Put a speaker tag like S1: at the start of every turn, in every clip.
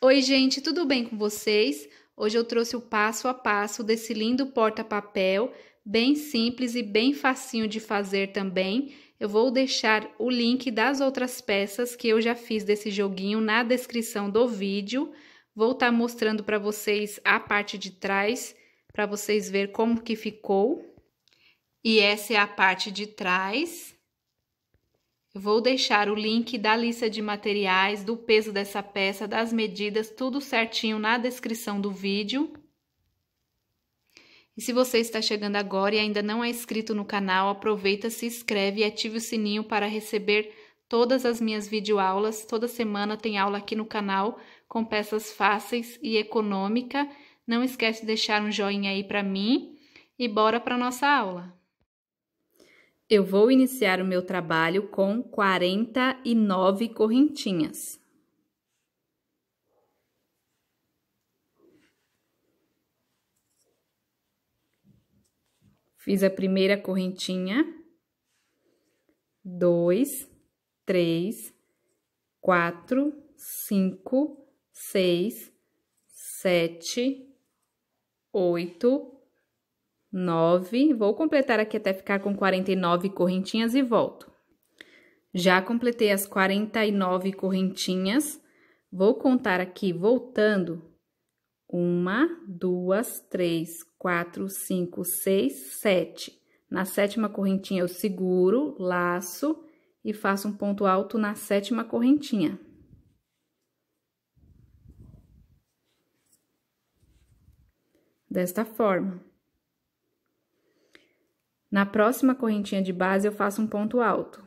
S1: Oi, gente, tudo bem com vocês? Hoje eu trouxe o passo a passo desse lindo porta-papel, bem simples e bem facinho de fazer também. Eu vou deixar o link das outras peças que eu já fiz desse joguinho na descrição do vídeo. Vou estar tá mostrando para vocês a parte de trás, para vocês ver como que ficou. E essa é a parte de trás. Eu vou deixar o link da lista de materiais, do peso dessa peça, das medidas, tudo certinho na descrição do vídeo. E se você está chegando agora e ainda não é inscrito no canal, aproveita, se inscreve e ative o sininho para receber todas as minhas videoaulas. Toda semana tem aula aqui no canal com peças fáceis e econômica. Não esquece de deixar um joinha aí para mim e bora para nossa aula. Eu vou iniciar o meu trabalho com 49 correntinhas. Fiz a primeira correntinha, dois, três, quatro, cinco, seis, sete, oito, 9. Vou completar aqui até ficar com 49 correntinhas e volto. Já completei as 49 correntinhas. Vou contar aqui voltando. Uma, duas, três, quatro, cinco, seis, sete. Na sétima correntinha eu seguro, laço e faço um ponto alto na sétima correntinha. Desta forma. Na próxima correntinha de base, eu faço um ponto alto.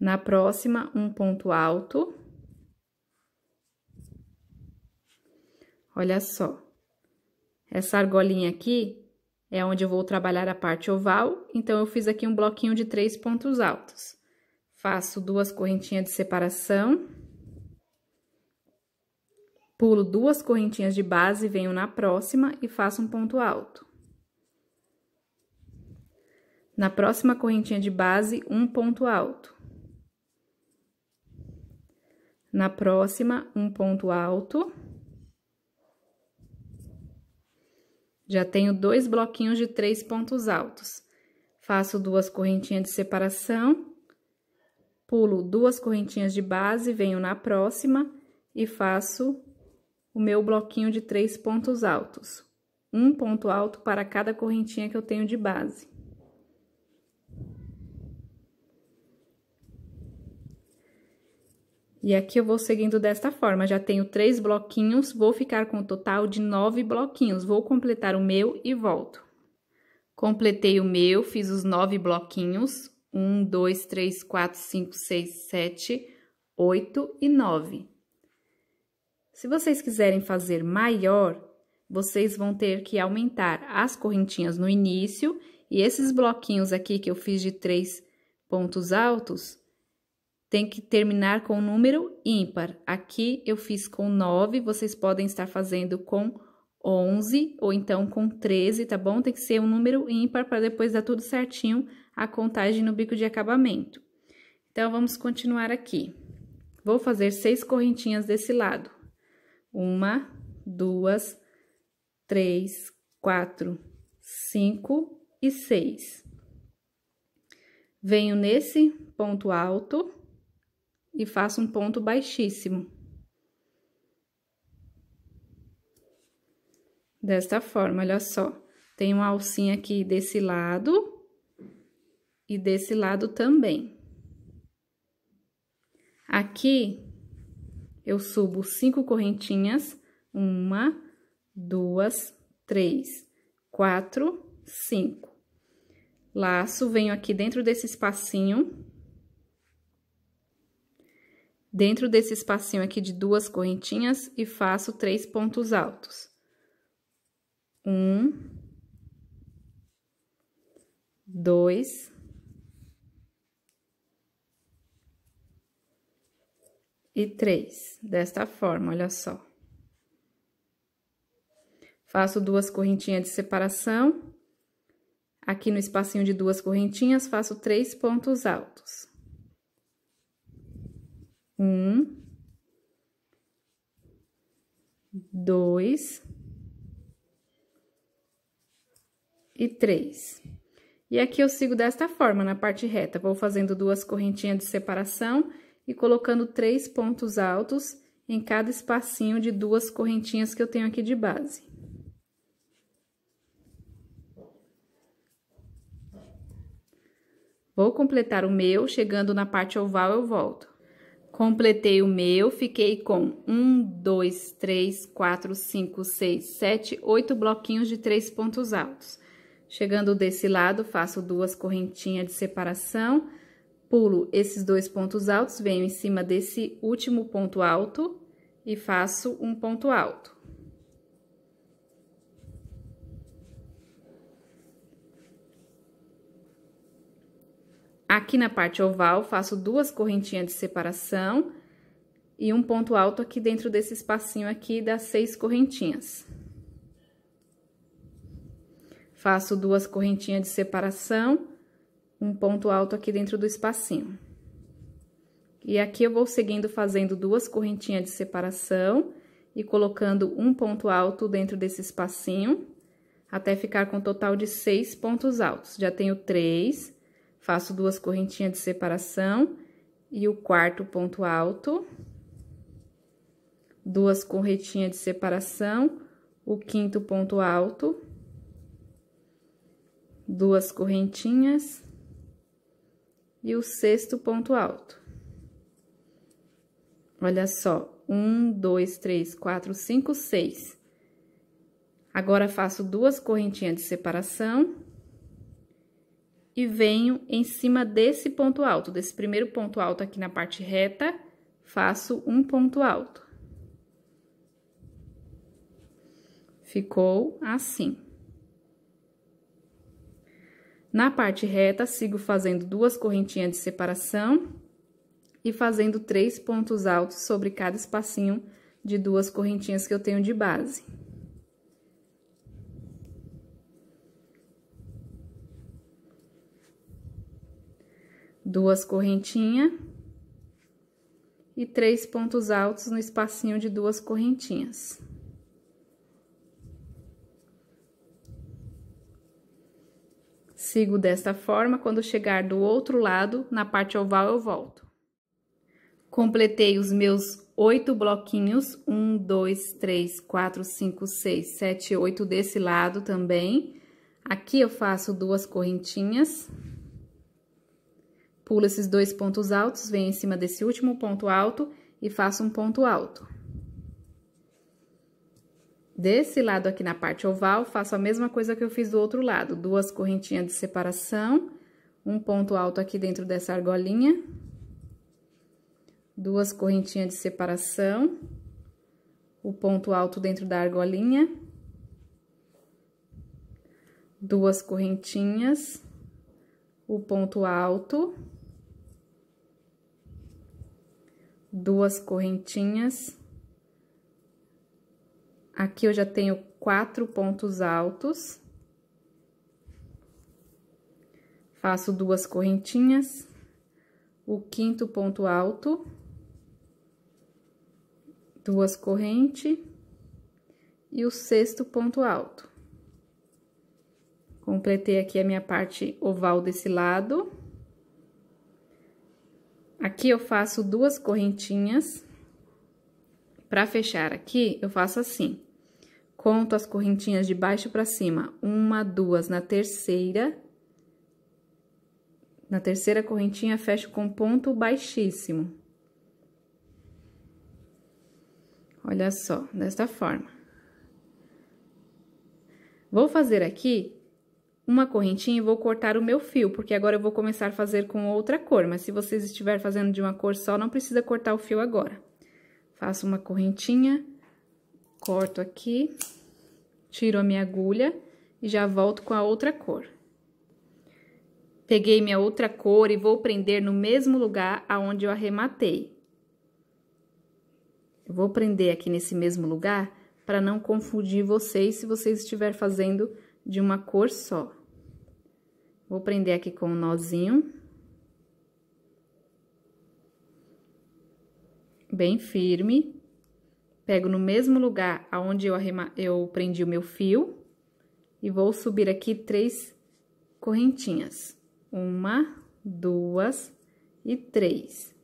S1: Na próxima, um ponto alto. Olha só. Essa argolinha aqui é onde eu vou trabalhar a parte oval, então eu fiz aqui um bloquinho de três pontos altos. Faço duas correntinhas de separação. Pulo duas correntinhas de base, venho na próxima e faço um ponto alto. Na próxima correntinha de base, um ponto alto. Na próxima, um ponto alto. Já tenho dois bloquinhos de três pontos altos. Faço duas correntinhas de separação, pulo duas correntinhas de base, venho na próxima e faço o meu bloquinho de três pontos altos. Um ponto alto para cada correntinha que eu tenho de base. E aqui eu vou seguindo desta forma, já tenho três bloquinhos, vou ficar com o um total de nove bloquinhos, vou completar o meu e volto. Completei o meu, fiz os nove bloquinhos, um, dois, três, quatro, cinco, seis, sete, oito e nove. Se vocês quiserem fazer maior, vocês vão ter que aumentar as correntinhas no início e esses bloquinhos aqui que eu fiz de três pontos altos, tem que terminar com o número ímpar. Aqui eu fiz com 9, vocês podem estar fazendo com 11 ou então com 13, tá bom? Tem que ser um número ímpar para depois dar tudo certinho a contagem no bico de acabamento. Então, vamos continuar aqui. Vou fazer seis correntinhas desse lado. Uma, duas, três, quatro, cinco e seis. Venho nesse ponto alto e faço um ponto baixíssimo. Desta forma, olha só. Tem uma alcinha aqui desse lado e desse lado também. Aqui, eu subo cinco correntinhas, uma, duas, três, quatro, cinco. Laço, venho aqui dentro desse espacinho. Dentro desse espacinho aqui de duas correntinhas e faço três pontos altos. Um, dois, e três, desta forma, olha só. Faço duas correntinhas de separação. Aqui no espacinho de duas correntinhas, faço três pontos altos. Um. Dois. E três. E aqui eu sigo desta forma, na parte reta. Vou fazendo duas correntinhas de separação e colocando três pontos altos em cada espacinho de duas correntinhas que eu tenho aqui de base. Vou completar o meu, chegando na parte oval eu volto. Completei o meu, fiquei com um, dois, três, quatro, cinco, seis, sete, oito bloquinhos de três pontos altos. Chegando desse lado, faço duas correntinhas de separação pulo esses dois pontos altos, venho em cima desse último ponto alto e faço um ponto alto. Aqui na parte oval, faço duas correntinhas de separação e um ponto alto aqui dentro desse espacinho aqui das seis correntinhas. Faço duas correntinhas de separação um ponto alto aqui dentro do espacinho. E aqui eu vou seguindo fazendo duas correntinhas de separação e colocando um ponto alto dentro desse espacinho, até ficar com um total de seis pontos altos. Já tenho três, faço duas correntinhas de separação e o quarto ponto alto, duas correntinhas de separação, o quinto ponto alto, duas correntinhas e o sexto ponto alto. Olha só, um, dois, três, quatro, cinco, seis. Agora, faço duas correntinhas de separação e venho em cima desse ponto alto, desse primeiro ponto alto aqui na parte reta, faço um ponto alto. Ficou assim. Na parte reta, sigo fazendo duas correntinhas de separação e fazendo três pontos altos sobre cada espacinho de duas correntinhas que eu tenho de base. Duas correntinhas e três pontos altos no espacinho de duas correntinhas. Sigo desta forma, quando chegar do outro lado, na parte oval, eu volto. Completei os meus oito bloquinhos, um, dois, três, quatro, cinco, seis, sete, oito desse lado também. Aqui eu faço duas correntinhas, pulo esses dois pontos altos, venho em cima desse último ponto alto e faço um ponto alto. Desse lado aqui na parte oval, faço a mesma coisa que eu fiz do outro lado. Duas correntinhas de separação, um ponto alto aqui dentro dessa argolinha. Duas correntinhas de separação, o ponto alto dentro da argolinha. Duas correntinhas, o ponto alto. Duas correntinhas Aqui eu já tenho quatro pontos altos. Faço duas correntinhas, o quinto ponto alto, duas correntes e o sexto ponto alto. Completei aqui a minha parte oval desse lado. Aqui eu faço duas correntinhas. Para fechar aqui, eu faço assim. Conto as correntinhas de baixo para cima. Uma, duas. Na terceira, na terceira correntinha, fecho com ponto baixíssimo. Olha só, desta forma. Vou fazer aqui uma correntinha e vou cortar o meu fio, porque agora eu vou começar a fazer com outra cor, mas se vocês estiverem fazendo de uma cor só, não precisa cortar o fio agora. Faço uma correntinha corto aqui, tiro a minha agulha e já volto com a outra cor. Peguei minha outra cor e vou prender no mesmo lugar aonde eu arrematei. Eu vou prender aqui nesse mesmo lugar para não confundir vocês se vocês estiver fazendo de uma cor só. Vou prender aqui com um nozinho. Bem firme. Pego no mesmo lugar aonde eu, eu prendi o meu fio e vou subir aqui três correntinhas. Uma, duas e três.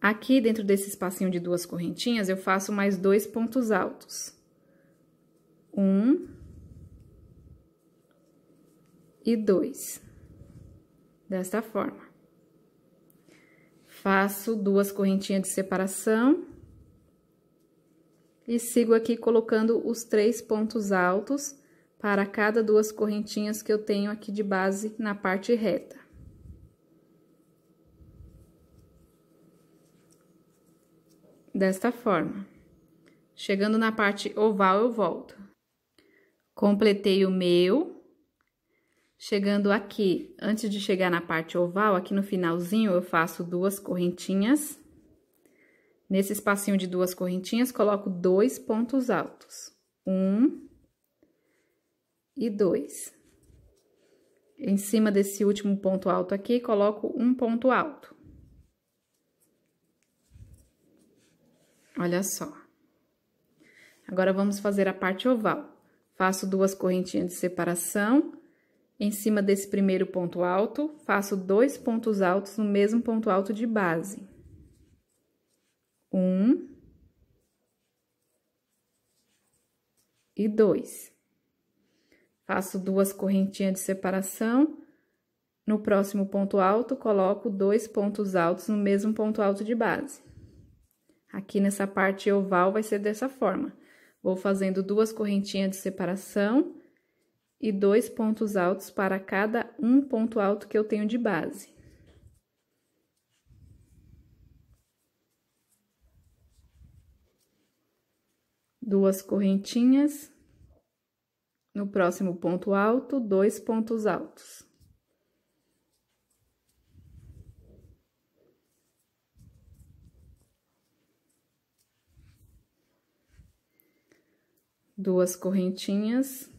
S1: Aqui, dentro desse espacinho de duas correntinhas, eu faço mais dois pontos altos. Um. E dois. Desta forma faço duas correntinhas de separação. E sigo aqui colocando os três pontos altos para cada duas correntinhas que eu tenho aqui de base na parte reta. Desta forma. Chegando na parte oval, eu volto. Completei o meu Chegando aqui, antes de chegar na parte oval, aqui no finalzinho eu faço duas correntinhas. Nesse espacinho de duas correntinhas, coloco dois pontos altos. Um e dois. Em cima desse último ponto alto aqui, coloco um ponto alto. Olha só. Agora, vamos fazer a parte oval. Faço duas correntinhas de separação em cima desse primeiro ponto alto, faço dois pontos altos no mesmo ponto alto de base. Um. E dois. Faço duas correntinhas de separação. No próximo ponto alto, coloco dois pontos altos no mesmo ponto alto de base. Aqui nessa parte oval vai ser dessa forma. Vou fazendo duas correntinhas de separação e dois pontos altos para cada um ponto alto que eu tenho de base. Duas correntinhas. No próximo ponto alto, dois pontos altos. Duas correntinhas.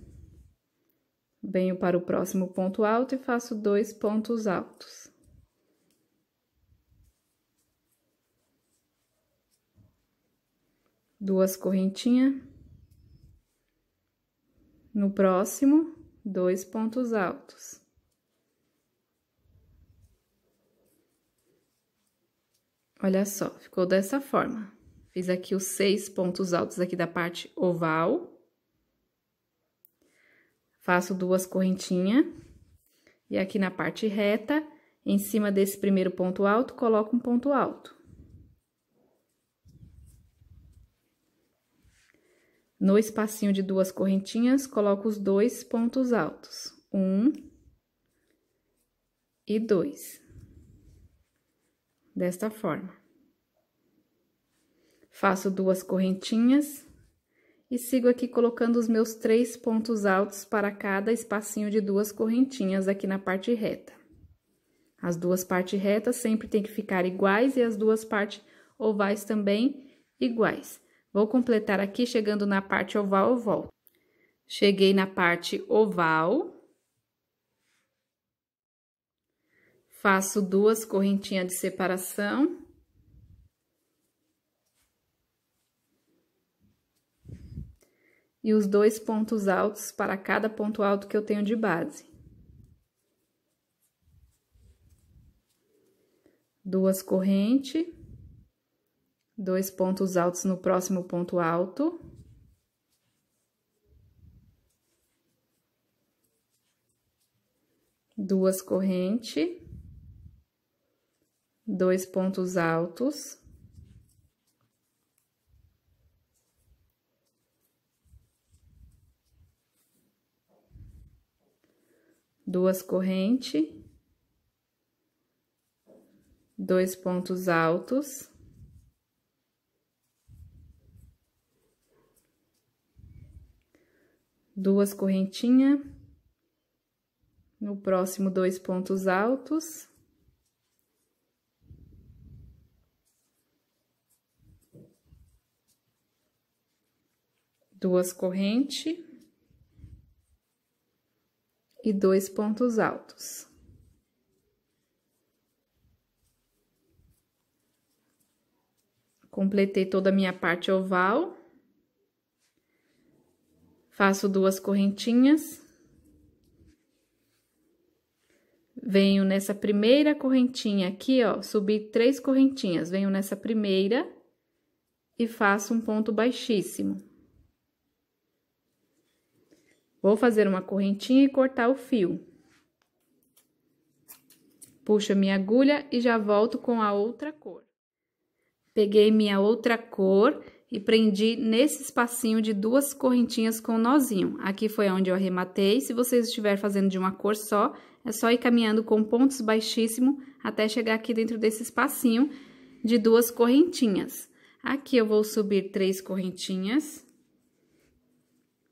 S1: Venho para o próximo ponto alto e faço dois pontos altos. Duas correntinhas. No próximo, dois pontos altos. Olha só, ficou dessa forma. Fiz aqui os seis pontos altos aqui da parte oval. Faço duas correntinhas e aqui na parte reta, em cima desse primeiro ponto alto, coloco um ponto alto. No espacinho de duas correntinhas, coloco os dois pontos altos. Um e dois. Desta forma. Faço duas correntinhas e sigo aqui colocando os meus três pontos altos para cada espacinho de duas correntinhas aqui na parte reta. As duas partes retas sempre tem que ficar iguais e as duas partes ovais também iguais. Vou completar aqui chegando na parte oval, eu volto. Cheguei na parte oval. Faço duas correntinhas de separação. e os dois pontos altos para cada ponto alto que eu tenho de base. Duas correntes, dois pontos altos no próximo ponto alto. Duas correntes, dois pontos altos. duas correntes, dois pontos altos, duas correntinhas, no próximo dois pontos altos. Duas correntes e dois pontos altos. Completei toda a minha parte oval. Faço duas correntinhas. Venho nessa primeira correntinha aqui, ó, subi três correntinhas. Venho nessa primeira e faço um ponto baixíssimo. Vou fazer uma correntinha e cortar o fio. Puxo minha agulha e já volto com a outra cor. Peguei minha outra cor e prendi nesse espacinho de duas correntinhas com um nozinho. Aqui foi onde eu arrematei. Se vocês estiver fazendo de uma cor só, é só ir caminhando com pontos baixíssimo até chegar aqui dentro desse espacinho de duas correntinhas. Aqui eu vou subir três correntinhas.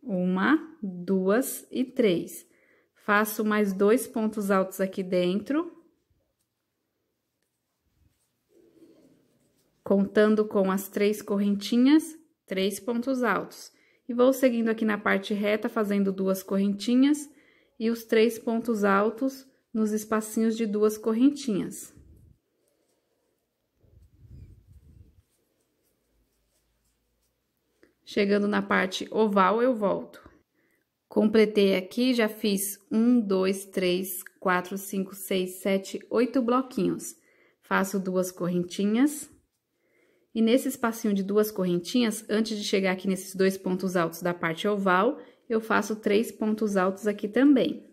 S1: Uma, duas e três. Faço mais dois pontos altos aqui dentro. Contando com as três correntinhas, três pontos altos. E vou seguindo aqui na parte reta, fazendo duas correntinhas e os três pontos altos nos espacinhos de duas correntinhas. Chegando na parte oval, eu volto. Completei aqui, já fiz um, dois, três, quatro, cinco, seis, sete, oito bloquinhos. Faço duas correntinhas. E nesse espacinho de duas correntinhas, antes de chegar aqui nesses dois pontos altos da parte oval, eu faço três pontos altos aqui também.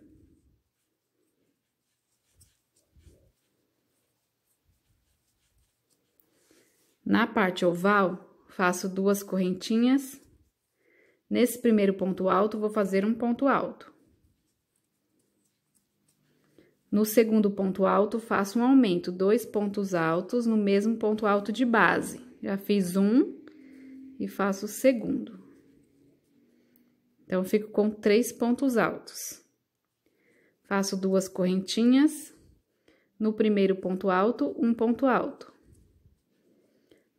S1: Na parte oval, faço duas correntinhas. Nesse primeiro ponto alto, vou fazer um ponto alto. No segundo ponto alto, faço um aumento, dois pontos altos no mesmo ponto alto de base. Já fiz um e faço o segundo. Então, fico com três pontos altos. Faço duas correntinhas. No primeiro ponto alto, um ponto alto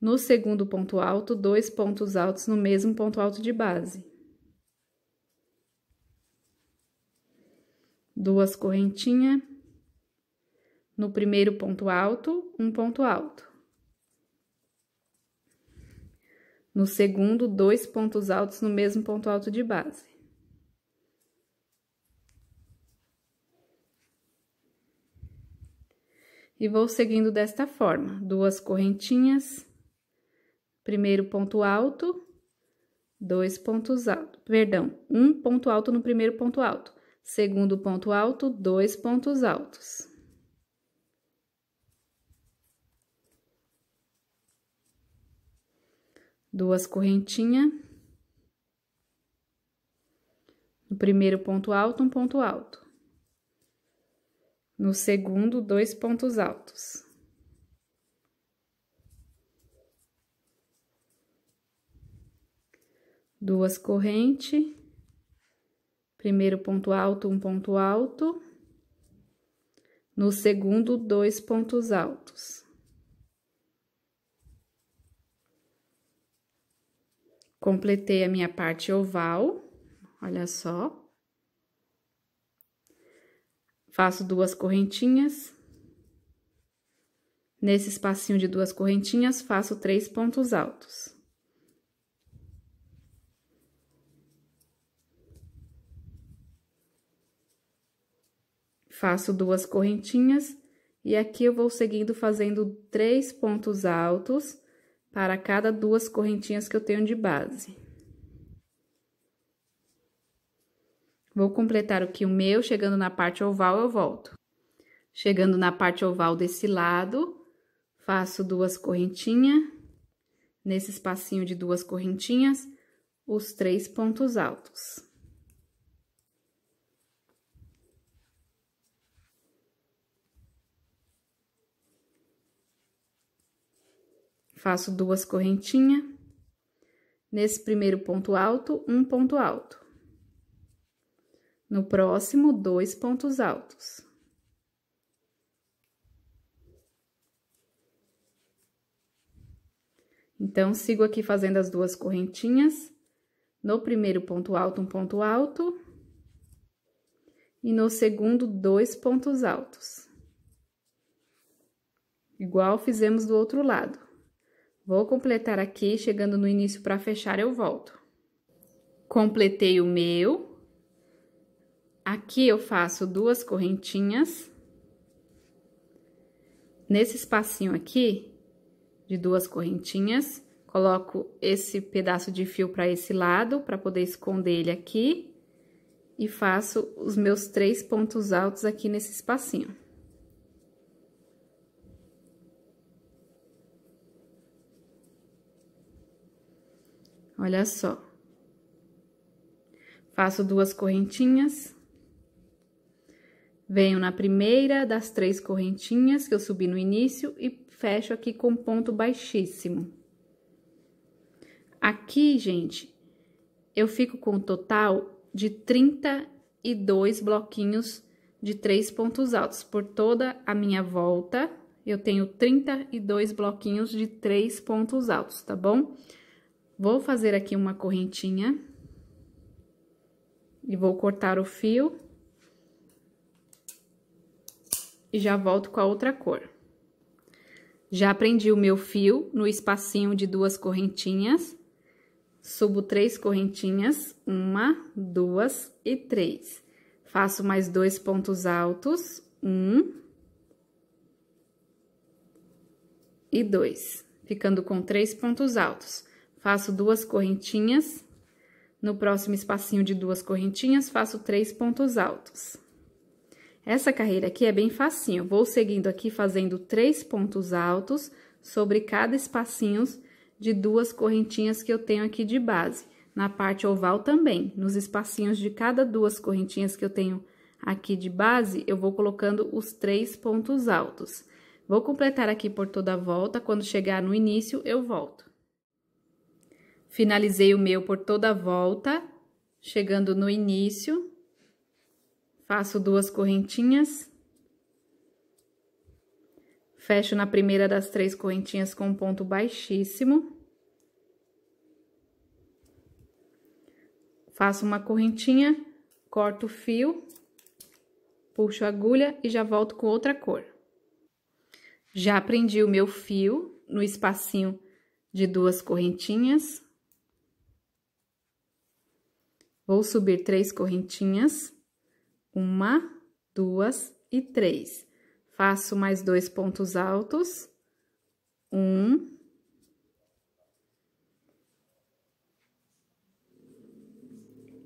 S1: no segundo ponto alto, dois pontos altos no mesmo ponto alto de base. Duas correntinhas. No primeiro ponto alto, um ponto alto. No segundo, dois pontos altos no mesmo ponto alto de base. E vou seguindo desta forma, duas correntinhas primeiro ponto alto, dois pontos altos, perdão, um ponto alto no primeiro ponto alto, segundo ponto alto, dois pontos altos. Duas correntinhas. No primeiro ponto alto, um ponto alto. No segundo, dois pontos altos. duas correntes, primeiro ponto alto, um ponto alto, no segundo, dois pontos altos. Completei a minha parte oval, olha só. Faço duas correntinhas. Nesse espacinho de duas correntinhas, faço três pontos altos. Faço duas correntinhas e aqui eu vou seguindo fazendo três pontos altos para cada duas correntinhas que eu tenho de base. Vou completar o que o meu, chegando na parte oval eu volto. Chegando na parte oval desse lado, faço duas correntinhas, nesse espacinho de duas correntinhas, os três pontos altos. Faço duas correntinhas. Nesse primeiro ponto alto, um ponto alto. No próximo, dois pontos altos. Então, sigo aqui fazendo as duas correntinhas. No primeiro ponto alto, um ponto alto. E no segundo, dois pontos altos. Igual fizemos do outro lado. Vou completar aqui, chegando no início para fechar, eu volto. Completei o meu. Aqui eu faço duas correntinhas. Nesse espacinho aqui, de duas correntinhas, coloco esse pedaço de fio para esse lado, para poder esconder ele aqui. E faço os meus três pontos altos aqui nesse espacinho. Olha só. Faço duas correntinhas. Venho na primeira das três correntinhas que eu subi no início e fecho aqui com ponto baixíssimo. Aqui, gente, eu fico com um total de 32 bloquinhos de três pontos altos. Por toda a minha volta, eu tenho 32 bloquinhos de três pontos altos, tá bom? Tá bom? Vou fazer aqui uma correntinha e vou cortar o fio e já volto com a outra cor. Já prendi o meu fio no espacinho de duas correntinhas, subo três correntinhas, uma, duas e três. Faço mais dois pontos altos, um e dois, ficando com três pontos altos. Faço duas correntinhas. No próximo espacinho de duas correntinhas, faço três pontos altos. Essa carreira aqui é bem facinho. Vou seguindo aqui fazendo três pontos altos sobre cada espacinho de duas correntinhas que eu tenho aqui de base. Na parte oval também, nos espacinhos de cada duas correntinhas que eu tenho aqui de base, eu vou colocando os três pontos altos. Vou completar aqui por toda a volta, quando chegar no início eu volto. Finalizei o meu por toda a volta, chegando no início, faço duas correntinhas, fecho na primeira das três correntinhas com um ponto baixíssimo, faço uma correntinha, corto o fio, puxo a agulha e já volto com outra cor. Já prendi o meu fio no espacinho de duas correntinhas, Vou subir três correntinhas. Uma, duas e três. Faço mais dois pontos altos. Um.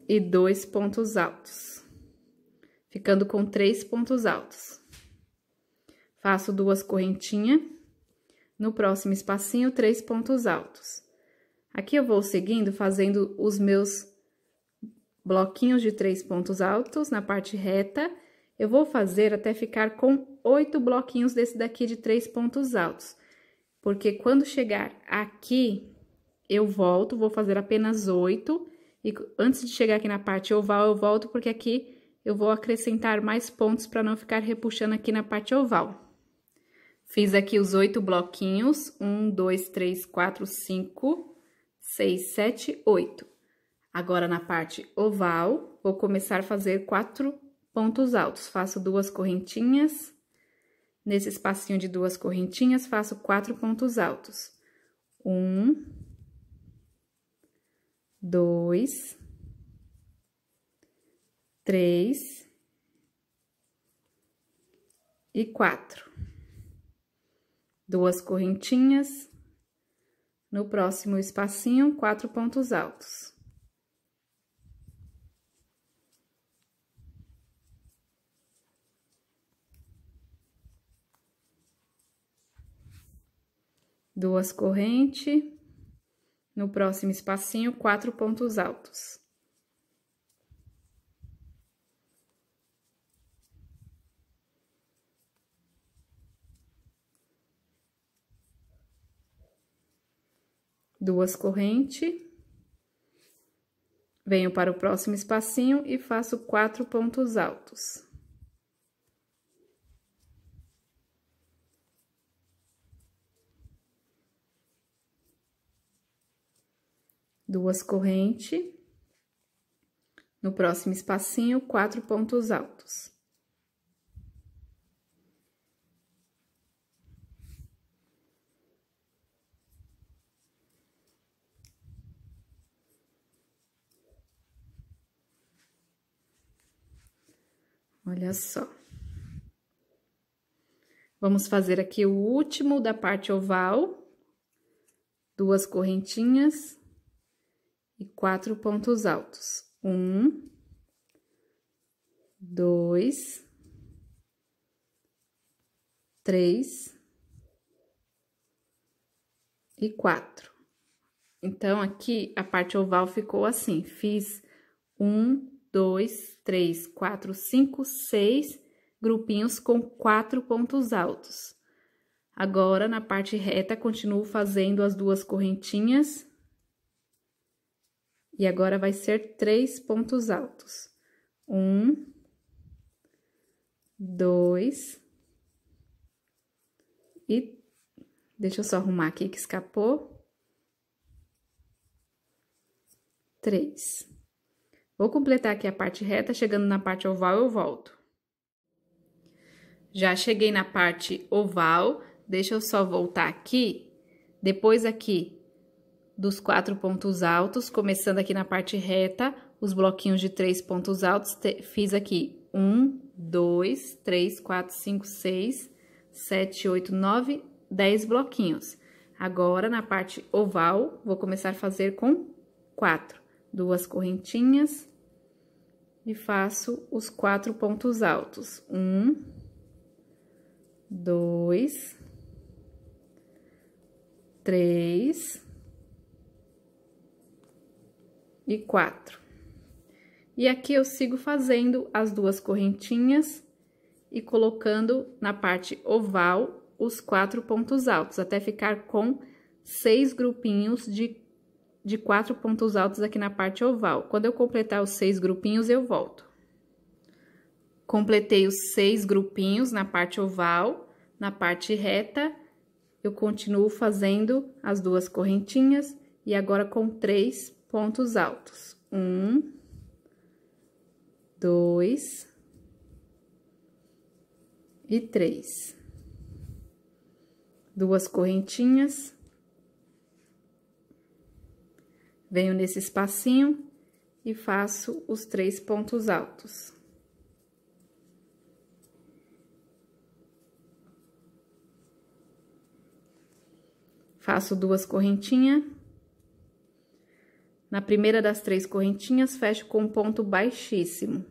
S1: E dois pontos altos. Ficando com três pontos altos. Faço duas correntinhas. No próximo espacinho, três pontos altos. Aqui eu vou seguindo fazendo os meus bloquinhos de três pontos altos na parte reta. Eu vou fazer até ficar com oito bloquinhos desse daqui de três pontos altos. Porque quando chegar aqui, eu volto, vou fazer apenas oito. E antes de chegar aqui na parte oval, eu volto, porque aqui eu vou acrescentar mais pontos para não ficar repuxando aqui na parte oval. Fiz aqui os oito bloquinhos, um, dois, três, quatro, cinco, seis, sete, oito. Agora, na parte oval, vou começar a fazer quatro pontos altos. Faço duas correntinhas. Nesse espacinho de duas correntinhas, faço quatro pontos altos. Um, dois, três e quatro. Duas correntinhas. No próximo espacinho, quatro pontos altos. duas correntes, no próximo espacinho, quatro pontos altos. Duas correntes, venho para o próximo espacinho e faço quatro pontos altos. duas correntes. No próximo espacinho, quatro pontos altos. Olha só. Vamos fazer aqui o último da parte oval. Duas correntinhas e quatro pontos altos. Um, dois, três e quatro. Então, aqui a parte oval ficou assim: fiz um, dois, três, quatro, cinco, seis grupinhos com quatro pontos altos. Agora, na parte reta, continuo fazendo as duas correntinhas e agora vai ser três pontos altos. Um, dois e deixa eu só arrumar aqui que escapou. Três. Vou completar aqui a parte reta, chegando na parte oval eu volto. Já cheguei na parte oval, deixa eu só voltar aqui. Depois aqui dos quatro pontos altos, começando aqui na parte reta, os bloquinhos de três pontos altos, fiz aqui um, dois, três, quatro, cinco, seis, sete, oito, nove, dez bloquinhos. Agora, na parte oval, vou começar a fazer com quatro, duas correntinhas e faço os quatro pontos altos. Um, dois, três, e quatro. E aqui eu sigo fazendo as duas correntinhas e colocando na parte oval os quatro pontos altos, até ficar com seis grupinhos de, de quatro pontos altos aqui na parte oval. Quando eu completar os seis grupinhos, eu volto. Completei os seis grupinhos na parte oval, na parte reta, eu continuo fazendo as duas correntinhas e agora com três pontos altos. Um, dois e três. Duas correntinhas. Venho nesse espacinho e faço os três pontos altos. Faço duas correntinhas na primeira das três correntinhas, fecho com um ponto baixíssimo.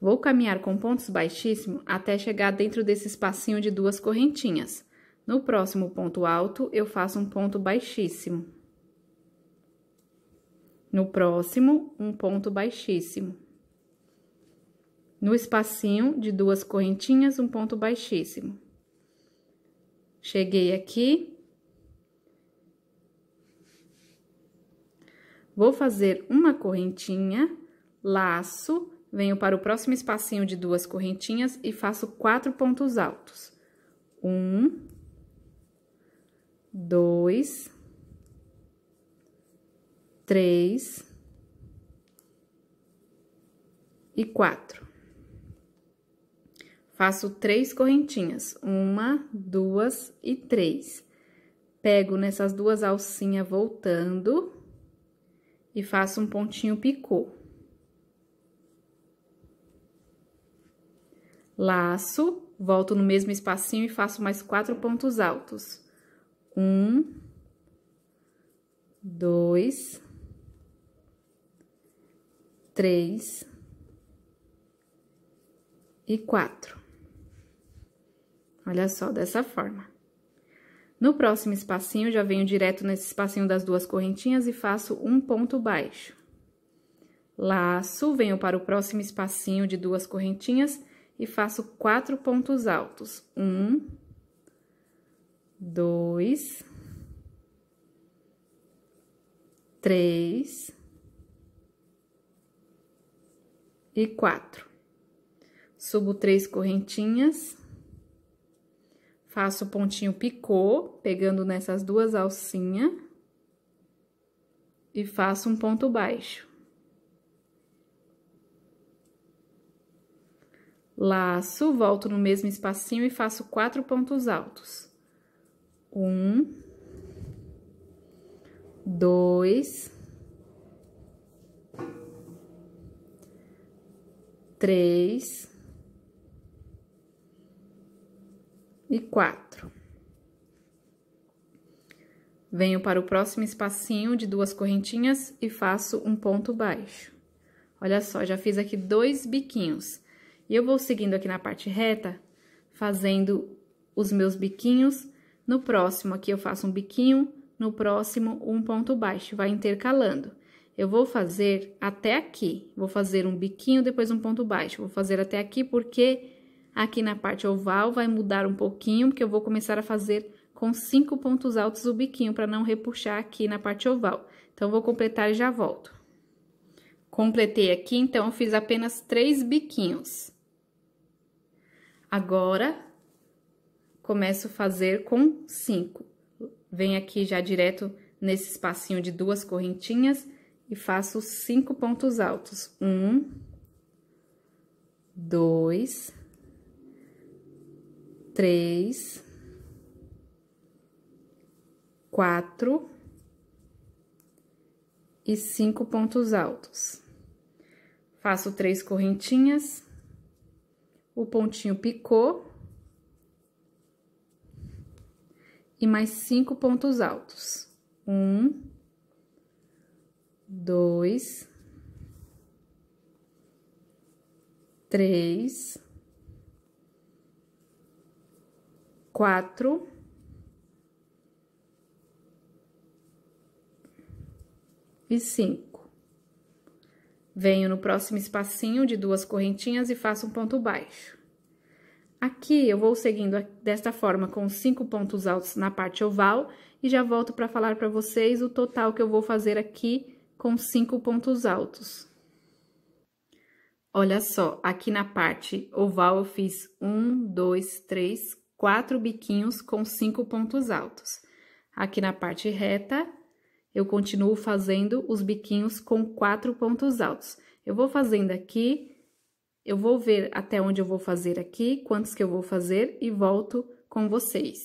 S1: Vou caminhar com pontos baixíssimos até chegar dentro desse espacinho de duas correntinhas. No próximo ponto alto, eu faço um ponto baixíssimo. No próximo, um ponto baixíssimo. No espacinho de duas correntinhas, um ponto baixíssimo. Cheguei aqui, Vou fazer uma correntinha, laço, venho para o próximo espacinho de duas correntinhas e faço quatro pontos altos. Um, dois, três e quatro. Faço três correntinhas, uma, duas e três. Pego nessas duas alcinhas voltando e faço um pontinho picô. Laço, volto no mesmo espacinho e faço mais quatro pontos altos. Um, dois, três e quatro. Olha só, dessa forma. No próximo espacinho, já venho direto nesse espacinho das duas correntinhas e faço um ponto baixo. Laço, venho para o próximo espacinho de duas correntinhas e faço quatro pontos altos. Um, dois, três e quatro. Subo três correntinhas Faço o pontinho picô, pegando nessas duas alcinhas. E faço um ponto baixo. Laço, volto no mesmo espacinho e faço quatro pontos altos. Um. Dois. Três. e quatro. Venho para o próximo espacinho de duas correntinhas e faço um ponto baixo. Olha só, já fiz aqui dois biquinhos. E eu vou seguindo aqui na parte reta, fazendo os meus biquinhos. No próximo aqui eu faço um biquinho, no próximo um ponto baixo, vai intercalando. Eu vou fazer até aqui, vou fazer um biquinho, depois um ponto baixo. Vou fazer até aqui porque Aqui na parte oval vai mudar um pouquinho, porque eu vou começar a fazer com cinco pontos altos o biquinho, para não repuxar aqui na parte oval. Então, vou completar e já volto. Completei aqui, então, eu fiz apenas três biquinhos. Agora, começo a fazer com cinco. Venho aqui já direto nesse espacinho de duas correntinhas e faço cinco pontos altos. Um, dois, três, quatro e cinco pontos altos. Faço três correntinhas, o pontinho picou e mais cinco pontos altos. Um, dois, três quatro, e cinco. Venho no próximo espacinho de duas correntinhas e faço um ponto baixo. Aqui eu vou seguindo desta forma com cinco pontos altos na parte oval e já volto para falar para vocês o total que eu vou fazer aqui com cinco pontos altos. Olha só, aqui na parte oval eu fiz um, dois, três, quatro biquinhos com cinco pontos altos. Aqui na parte reta, eu continuo fazendo os biquinhos com quatro pontos altos. Eu vou fazendo aqui, eu vou ver até onde eu vou fazer aqui, quantos que eu vou fazer e volto com vocês.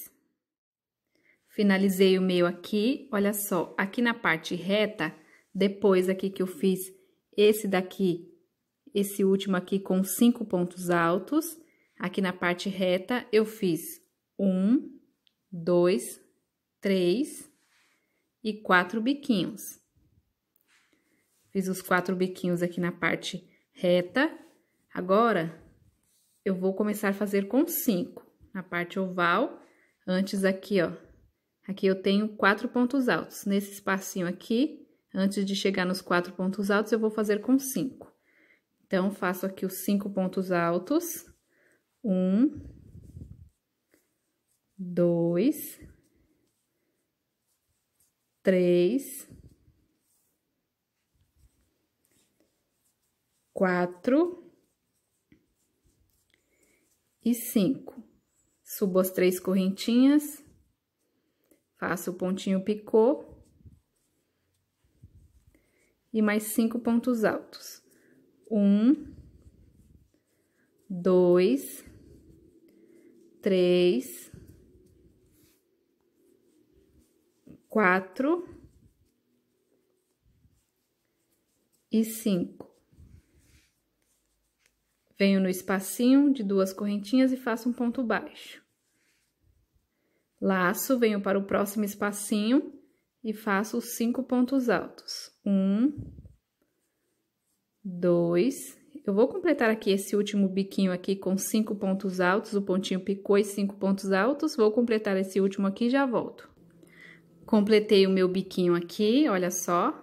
S1: Finalizei o meu aqui, olha só, aqui na parte reta, depois aqui que eu fiz esse daqui, esse último aqui com cinco pontos altos, Aqui na parte reta, eu fiz um, dois, três e quatro biquinhos. Fiz os quatro biquinhos aqui na parte reta. Agora, eu vou começar a fazer com cinco. Na parte oval, antes aqui, ó. Aqui eu tenho quatro pontos altos. Nesse espacinho aqui, antes de chegar nos quatro pontos altos, eu vou fazer com cinco. Então, faço aqui os cinco pontos altos. Um, dois, três, quatro e cinco. Subo as três correntinhas, faço o pontinho picô e mais cinco pontos altos. Um, dois, três, quatro e cinco. Venho no espacinho de duas correntinhas e faço um ponto baixo. Laço, venho para o próximo espacinho e faço os cinco pontos altos. Um, dois, eu vou completar aqui esse último biquinho aqui com cinco pontos altos, o pontinho picou e cinco pontos altos, vou completar esse último aqui e já volto. Completei o meu biquinho aqui, olha só.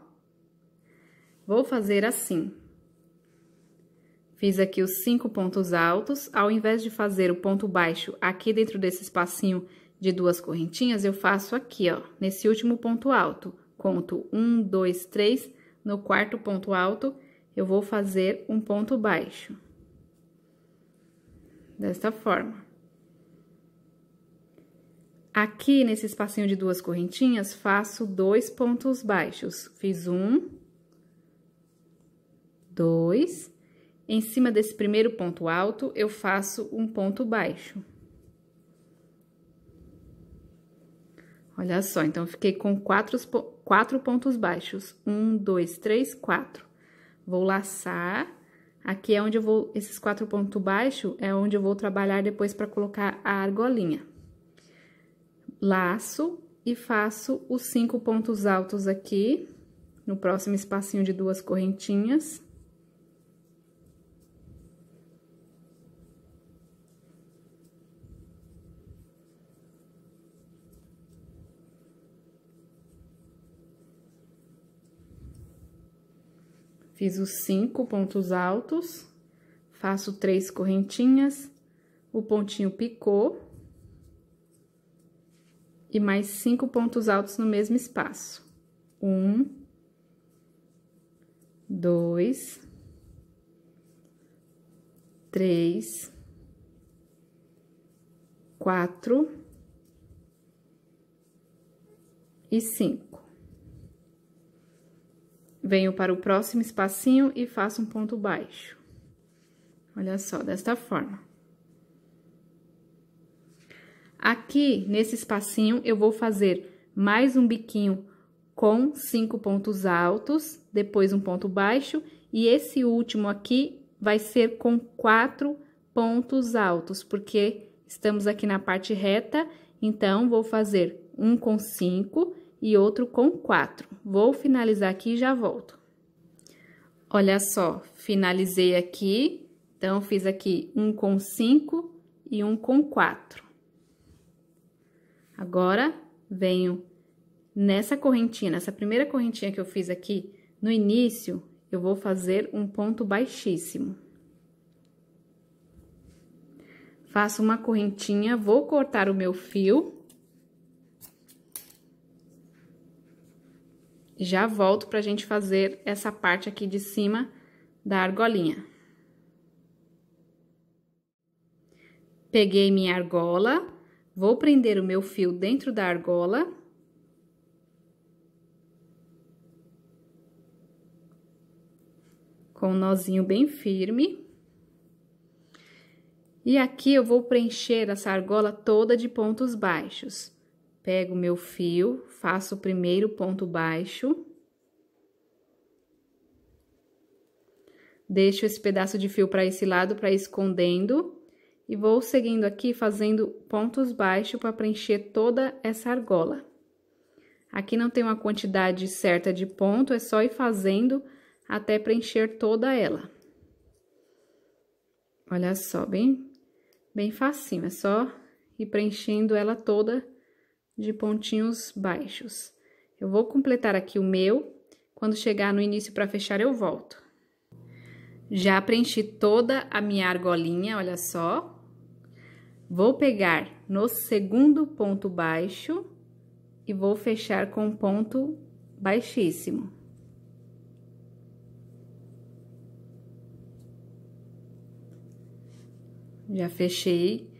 S1: Vou fazer assim. Fiz aqui os cinco pontos altos, ao invés de fazer o ponto baixo aqui dentro desse espacinho de duas correntinhas, eu faço aqui, ó, nesse último ponto alto. Conto um, dois, três, no quarto ponto alto eu vou fazer um ponto baixo. Desta forma. Aqui, nesse espacinho de duas correntinhas, faço dois pontos baixos. Fiz um, dois. Em cima desse primeiro ponto alto, eu faço um ponto baixo. Olha só, então, fiquei com quatro, quatro pontos baixos. Um, dois, três, quatro. Vou laçar. Aqui é onde eu vou, esses quatro pontos baixos, é onde eu vou trabalhar depois para colocar a argolinha. Laço e faço os cinco pontos altos aqui, no próximo espacinho de duas correntinhas. Fiz os cinco pontos altos, faço três correntinhas, o pontinho picou. E mais cinco pontos altos no mesmo espaço. Um, dois, três, quatro e cinco. Venho para o próximo espacinho e faço um ponto baixo. Olha só, desta forma. Aqui, nesse espacinho, eu vou fazer mais um biquinho com cinco pontos altos, depois um ponto baixo, e esse último aqui vai ser com quatro pontos altos, porque estamos aqui na parte reta, então, vou fazer um com cinco e outro com 4. Vou finalizar aqui e já volto. Olha só, finalizei aqui, então fiz aqui um com 5 e um com 4. Agora, venho nessa correntinha, essa primeira correntinha que eu fiz aqui no início, eu vou fazer um ponto baixíssimo. Faço uma correntinha, vou cortar o meu fio Já volto para a gente fazer essa parte aqui de cima da argolinha. Peguei minha argola, vou prender o meu fio dentro da argola. Com um nozinho bem firme. E aqui eu vou preencher essa argola toda de pontos baixos pego meu fio, faço o primeiro ponto baixo. Deixo esse pedaço de fio para esse lado para escondendo e vou seguindo aqui fazendo pontos baixos para preencher toda essa argola. Aqui não tem uma quantidade certa de ponto, é só ir fazendo até preencher toda ela. Olha só, bem, bem facinho, é só ir preenchendo ela toda de pontinhos baixos. Eu vou completar aqui o meu, quando chegar no início para fechar eu volto. Já preenchi toda a minha argolinha, olha só. Vou pegar no segundo ponto baixo e vou fechar com ponto baixíssimo. Já fechei.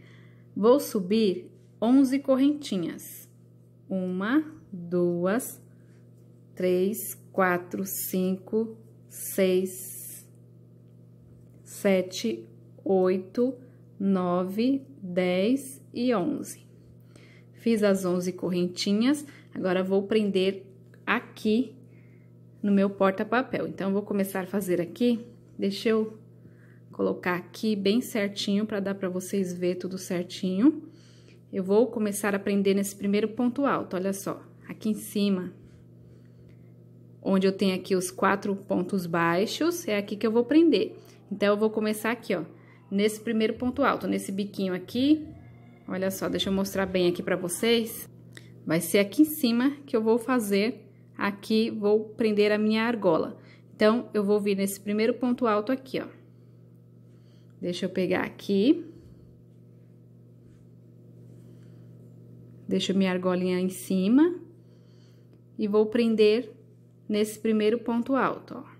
S1: Vou subir 11 correntinhas. Uma, duas, três, quatro, cinco, seis, sete, oito, nove, dez e onze. Fiz as onze correntinhas, agora vou prender aqui no meu porta-papel. Então, vou começar a fazer aqui, deixa eu colocar aqui bem certinho para dar para vocês ver tudo certinho. Eu vou começar a prender nesse primeiro ponto alto, olha só, aqui em cima. Onde eu tenho aqui os quatro pontos baixos, é aqui que eu vou prender. Então, eu vou começar aqui, ó, nesse primeiro ponto alto, nesse biquinho aqui. Olha só, deixa eu mostrar bem aqui pra vocês. Vai ser aqui em cima que eu vou fazer, aqui, vou prender a minha argola. Então, eu vou vir nesse primeiro ponto alto aqui, ó. Deixa eu pegar aqui. Deixo minha argolinha em cima e vou prender nesse primeiro ponto alto, ó.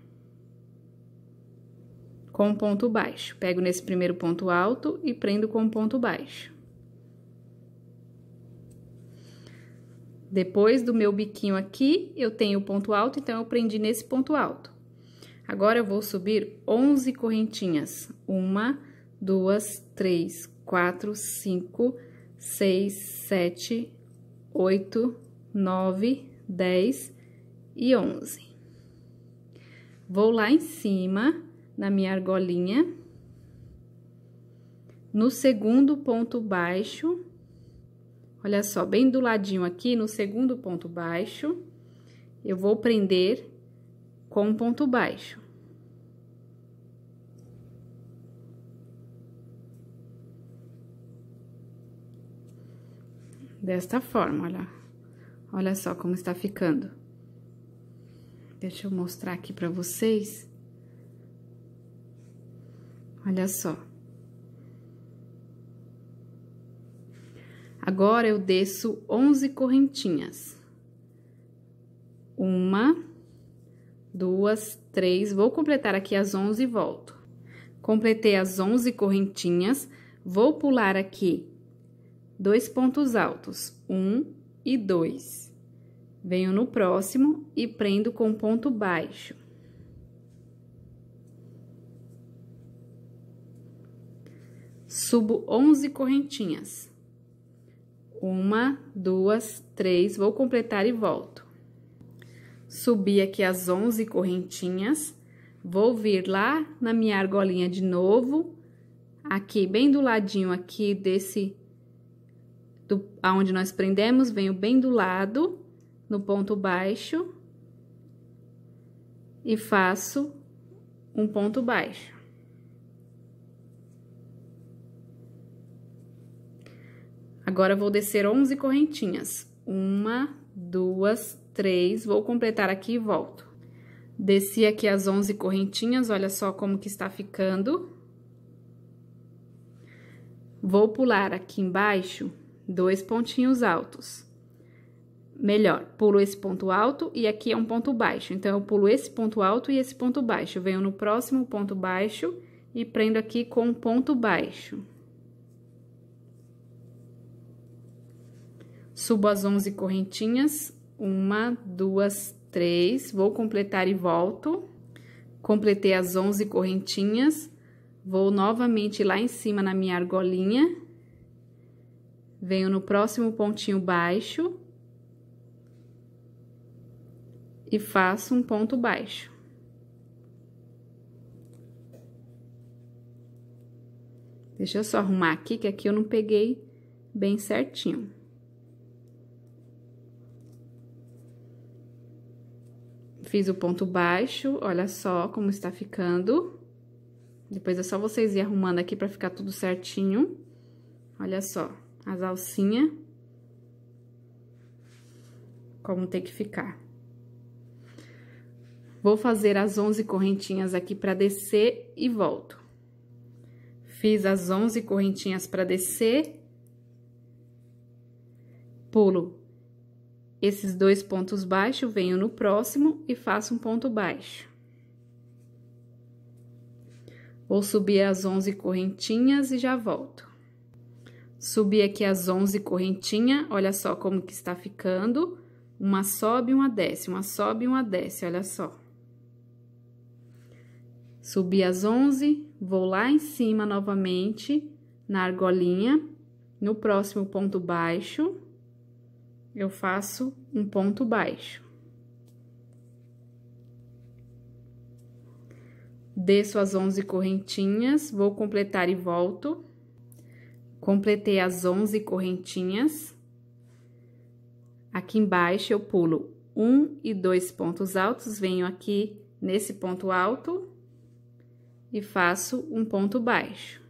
S1: Com ponto baixo. Pego nesse primeiro ponto alto e prendo com ponto baixo. Depois do meu biquinho aqui, eu tenho o ponto alto, então eu prendi nesse ponto alto. Agora, eu vou subir 11 correntinhas. Uma, duas, três, quatro, cinco, seis, sete, oito, nove, dez e onze. Vou lá em cima na minha argolinha. No segundo ponto baixo, olha só, bem do ladinho aqui, no segundo ponto baixo, eu vou prender com um ponto baixo. desta forma, olha. Olha só como está ficando. Deixa eu mostrar aqui para vocês. Olha só. Agora, eu desço 11 correntinhas. Uma, duas, três. Vou completar aqui as 11 e volto. Completei as 11 correntinhas. Vou pular aqui dois pontos altos, um e dois. Venho no próximo e prendo com ponto baixo. Subo 11 correntinhas. Uma, duas, três, vou completar e volto. Subi aqui as 11 correntinhas, vou vir lá na minha argolinha de novo, aqui bem do ladinho aqui desse do, aonde nós prendemos, venho bem do lado, no ponto baixo, e faço um ponto baixo. Agora, vou descer 11 correntinhas. Uma, duas, três, vou completar aqui e volto. Desci aqui as 11 correntinhas, olha só como que está ficando. Vou pular aqui embaixo dois pontinhos altos. Melhor, pulo esse ponto alto e aqui é um ponto baixo. Então, eu pulo esse ponto alto e esse ponto baixo. Venho no próximo ponto baixo e prendo aqui com um ponto baixo. Subo as 11 correntinhas. Uma, duas, três. Vou completar e volto. Completei as 11 correntinhas. Vou novamente lá em cima na minha argolinha venho no próximo pontinho baixo e faço um ponto baixo. Deixa eu só arrumar aqui, que aqui eu não peguei bem certinho. Fiz o ponto baixo, olha só como está ficando. Depois é só vocês ir arrumando aqui para ficar tudo certinho. Olha só as alcinhas. Como tem que ficar. Vou fazer as 11 correntinhas aqui para descer e volto. Fiz as 11 correntinhas para descer. Pulo esses dois pontos baixos, venho no próximo e faço um ponto baixo. Vou subir as 11 correntinhas e já volto. Subi aqui as 11 correntinha, olha só como que está ficando. Uma sobe, uma desce, uma sobe, uma desce, olha só. Subi as 11, vou lá em cima novamente, na argolinha. No próximo ponto baixo, eu faço um ponto baixo. Desço as 11 correntinhas, vou completar e volto completei as 11 correntinhas. Aqui embaixo eu pulo um e dois pontos altos, venho aqui nesse ponto alto e faço um ponto baixo.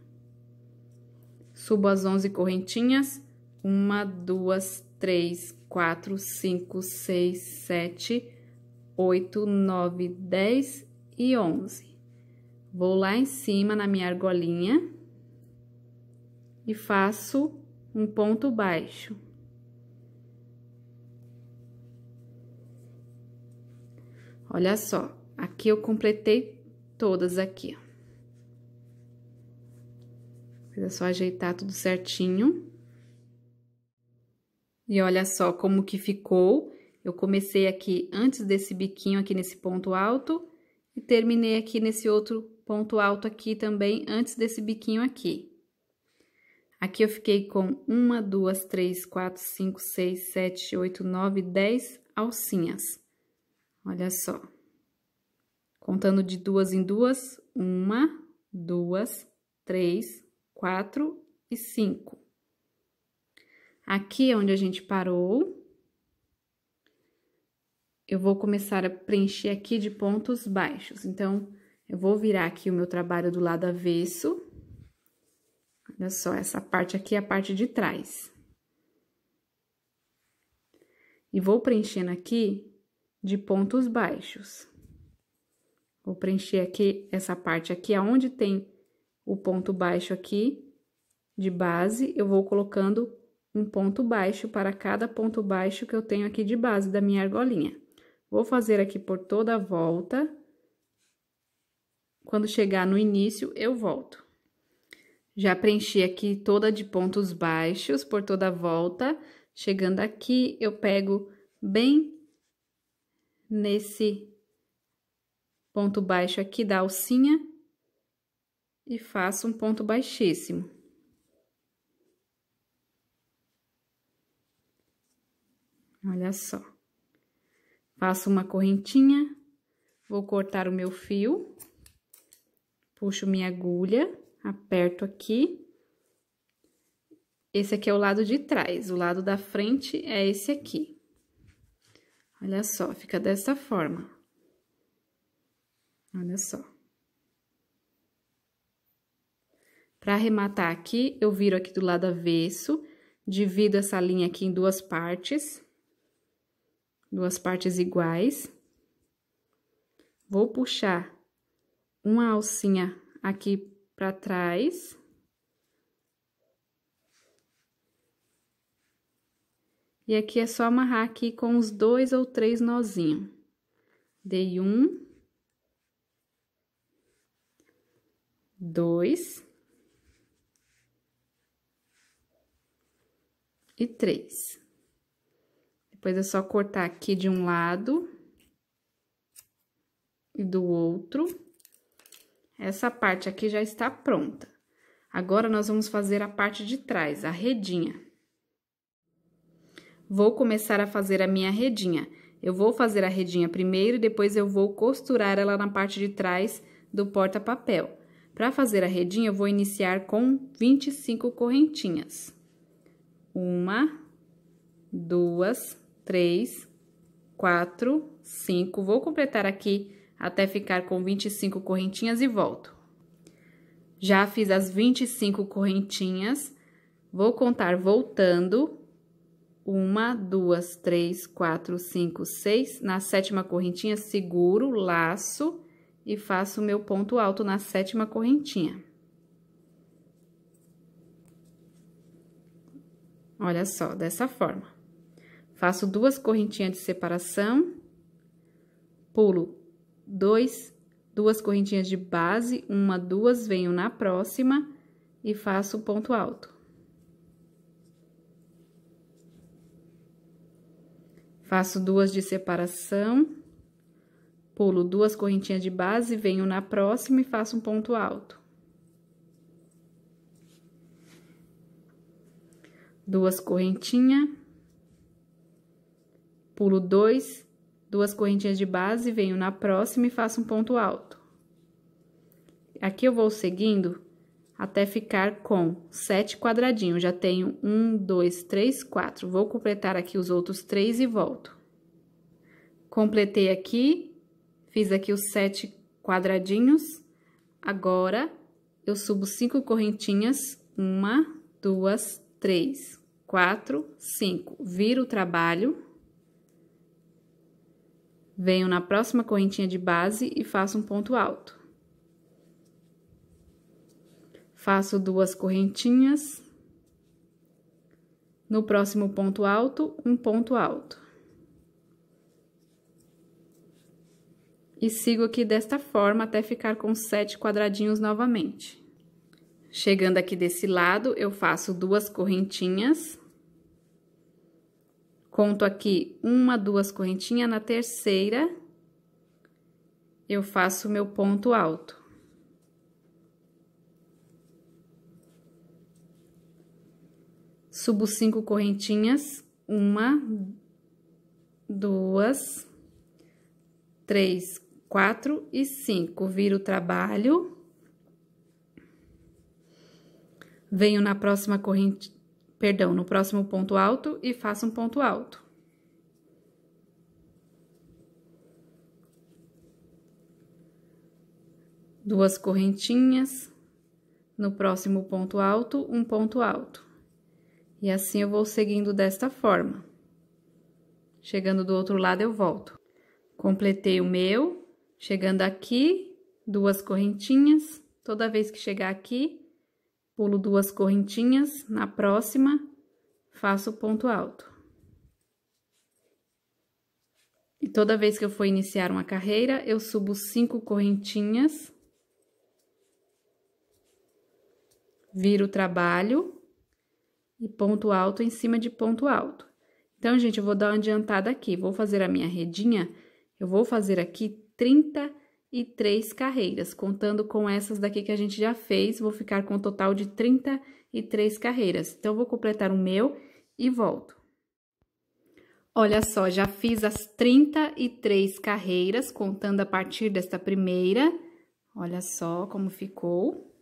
S1: Subo as 11 correntinhas, uma, duas, três, quatro, cinco, seis, sete, oito, nove, dez e onze. Vou lá em cima na minha argolinha e faço um ponto baixo. Olha só, aqui eu completei todas aqui, Vou É só ajeitar tudo certinho. E olha só como que ficou. Eu comecei aqui antes desse biquinho aqui nesse ponto alto e terminei aqui nesse outro ponto alto aqui também antes desse biquinho aqui. Aqui eu fiquei com uma, duas, três, quatro, cinco, seis, sete, oito, nove, dez alcinhas. Olha só. Contando de duas em duas, uma, duas, três, quatro e cinco. Aqui é onde a gente parou. Eu vou começar a preencher aqui de pontos baixos. Então, eu vou virar aqui o meu trabalho do lado avesso Olha só, essa parte aqui é a parte de trás. E vou preenchendo aqui de pontos baixos. Vou preencher aqui essa parte aqui, aonde tem o ponto baixo aqui de base, eu vou colocando um ponto baixo para cada ponto baixo que eu tenho aqui de base da minha argolinha. Vou fazer aqui por toda a volta. Quando chegar no início, eu volto. Já preenchi aqui toda de pontos baixos por toda a volta. Chegando aqui, eu pego bem nesse ponto baixo aqui da alcinha e faço um ponto baixíssimo. Olha só. Faço uma correntinha, vou cortar o meu fio, puxo minha agulha aperto aqui. Esse aqui é o lado de trás, o lado da frente é esse aqui. Olha só, fica dessa forma. Olha só. Para arrematar aqui, eu viro aqui do lado avesso, divido essa linha aqui em duas partes, duas partes iguais. Vou puxar uma alcinha aqui para trás. E aqui é só amarrar aqui com os dois ou três nozinhos. Dei um. Dois. E três. Depois é só cortar aqui de um lado e do outro. Essa parte aqui já está pronta. Agora, nós vamos fazer a parte de trás, a redinha. Vou começar a fazer a minha redinha. Eu vou fazer a redinha primeiro e depois eu vou costurar ela na parte de trás do porta-papel. Para fazer a redinha, eu vou iniciar com 25 correntinhas. Uma, duas, três, quatro, cinco. Vou completar aqui até ficar com 25 correntinhas e volto. Já fiz as 25 correntinhas, vou contar voltando. Uma, duas, três, quatro, cinco, seis. Na sétima correntinha, seguro, laço e faço o meu ponto alto na sétima correntinha. Olha só, dessa forma. Faço duas correntinhas de separação, pulo dois, duas correntinhas de base, uma, duas, venho na próxima e faço o ponto alto. Faço duas de separação, pulo duas correntinhas de base, venho na próxima e faço um ponto alto. Duas correntinhas, pulo dois, duas correntinhas de base, venho na próxima e faço um ponto alto. Aqui eu vou seguindo até ficar com sete quadradinhos. Já tenho um, dois, três, quatro. Vou completar aqui os outros três e volto. Completei aqui, fiz aqui os sete quadradinhos. Agora, eu subo cinco correntinhas. Uma, duas, três, quatro, cinco. Viro o trabalho. Venho na próxima correntinha de base e faço um ponto alto. Faço duas correntinhas. No próximo ponto alto, um ponto alto. E sigo aqui desta forma até ficar com sete quadradinhos novamente. Chegando aqui desse lado, eu faço duas correntinhas. Conto aqui uma, duas correntinhas, na terceira eu faço meu ponto alto. Subo cinco correntinhas, uma, duas, três, quatro e cinco. Viro o trabalho. Venho na próxima corrente, perdão, no próximo ponto alto e faça um ponto alto. Duas correntinhas, no próximo ponto alto, um ponto alto. E assim eu vou seguindo desta forma. Chegando do outro lado, eu volto. Completei o meu, chegando aqui, duas correntinhas. Toda vez que chegar aqui, pulo duas correntinhas, na próxima, faço o ponto alto. E toda vez que eu for iniciar uma carreira, eu subo cinco correntinhas, viro o trabalho e ponto alto em cima de ponto alto. Então, gente, eu vou dar uma adiantada aqui, vou fazer a minha redinha, eu vou fazer aqui 30 e três carreiras. Contando com essas daqui que a gente já fez, vou ficar com um total de 33 carreiras. Então, vou completar o meu e volto. Olha só, já fiz as 33 carreiras, contando a partir desta primeira. Olha só como ficou.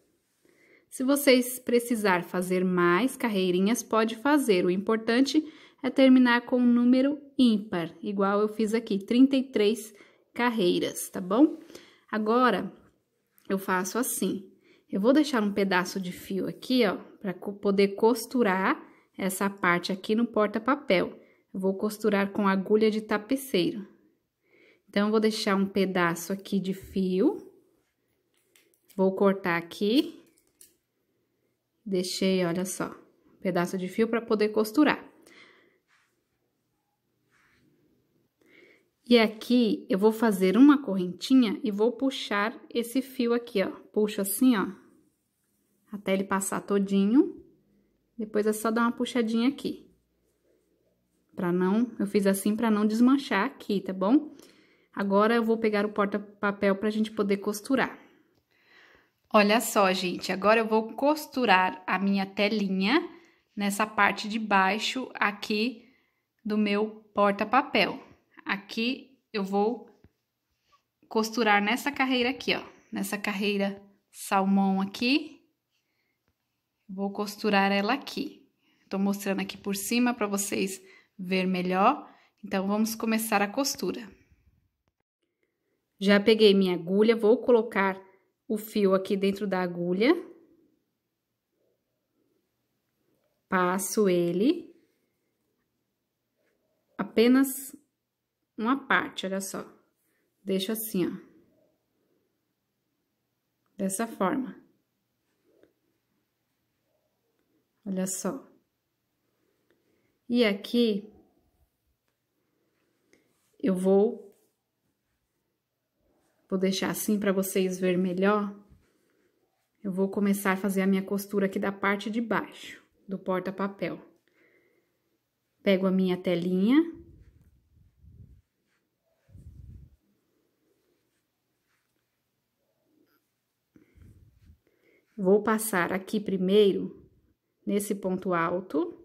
S1: Se vocês precisar fazer mais carreirinhas, pode fazer. O importante é terminar com um número ímpar, igual eu fiz aqui, 33 carreiras carreiras, tá bom? Agora, eu faço assim. Eu vou deixar um pedaço de fio aqui, ó, para poder costurar essa parte aqui no porta-papel. Vou costurar com agulha de tapeceiro. Então, eu vou deixar um pedaço aqui de fio. Vou cortar aqui. Deixei, olha só, um pedaço de fio para poder costurar. E aqui eu vou fazer uma correntinha e vou puxar esse fio aqui, ó. Puxo assim, ó, até ele passar todinho. Depois é só dar uma puxadinha aqui. Pra não, eu fiz assim pra não desmanchar aqui, tá bom? Agora eu vou pegar o porta-papel pra gente poder costurar. Olha só, gente, agora eu vou costurar a minha telinha nessa parte de baixo aqui do meu porta-papel. Aqui eu vou costurar nessa carreira aqui, ó. Nessa carreira salmão aqui. Vou costurar ela aqui. Tô mostrando aqui por cima para vocês ver melhor. Então, vamos começar a costura. Já peguei minha agulha, vou colocar o fio aqui dentro da agulha. Passo ele. Apenas uma parte, olha só. Deixo assim, ó. Dessa forma. Olha só. E aqui, eu vou... Vou deixar assim para vocês verem melhor. Eu vou começar a fazer a minha costura aqui da parte de baixo do porta-papel. Pego a minha telinha Vou passar aqui primeiro, nesse ponto alto.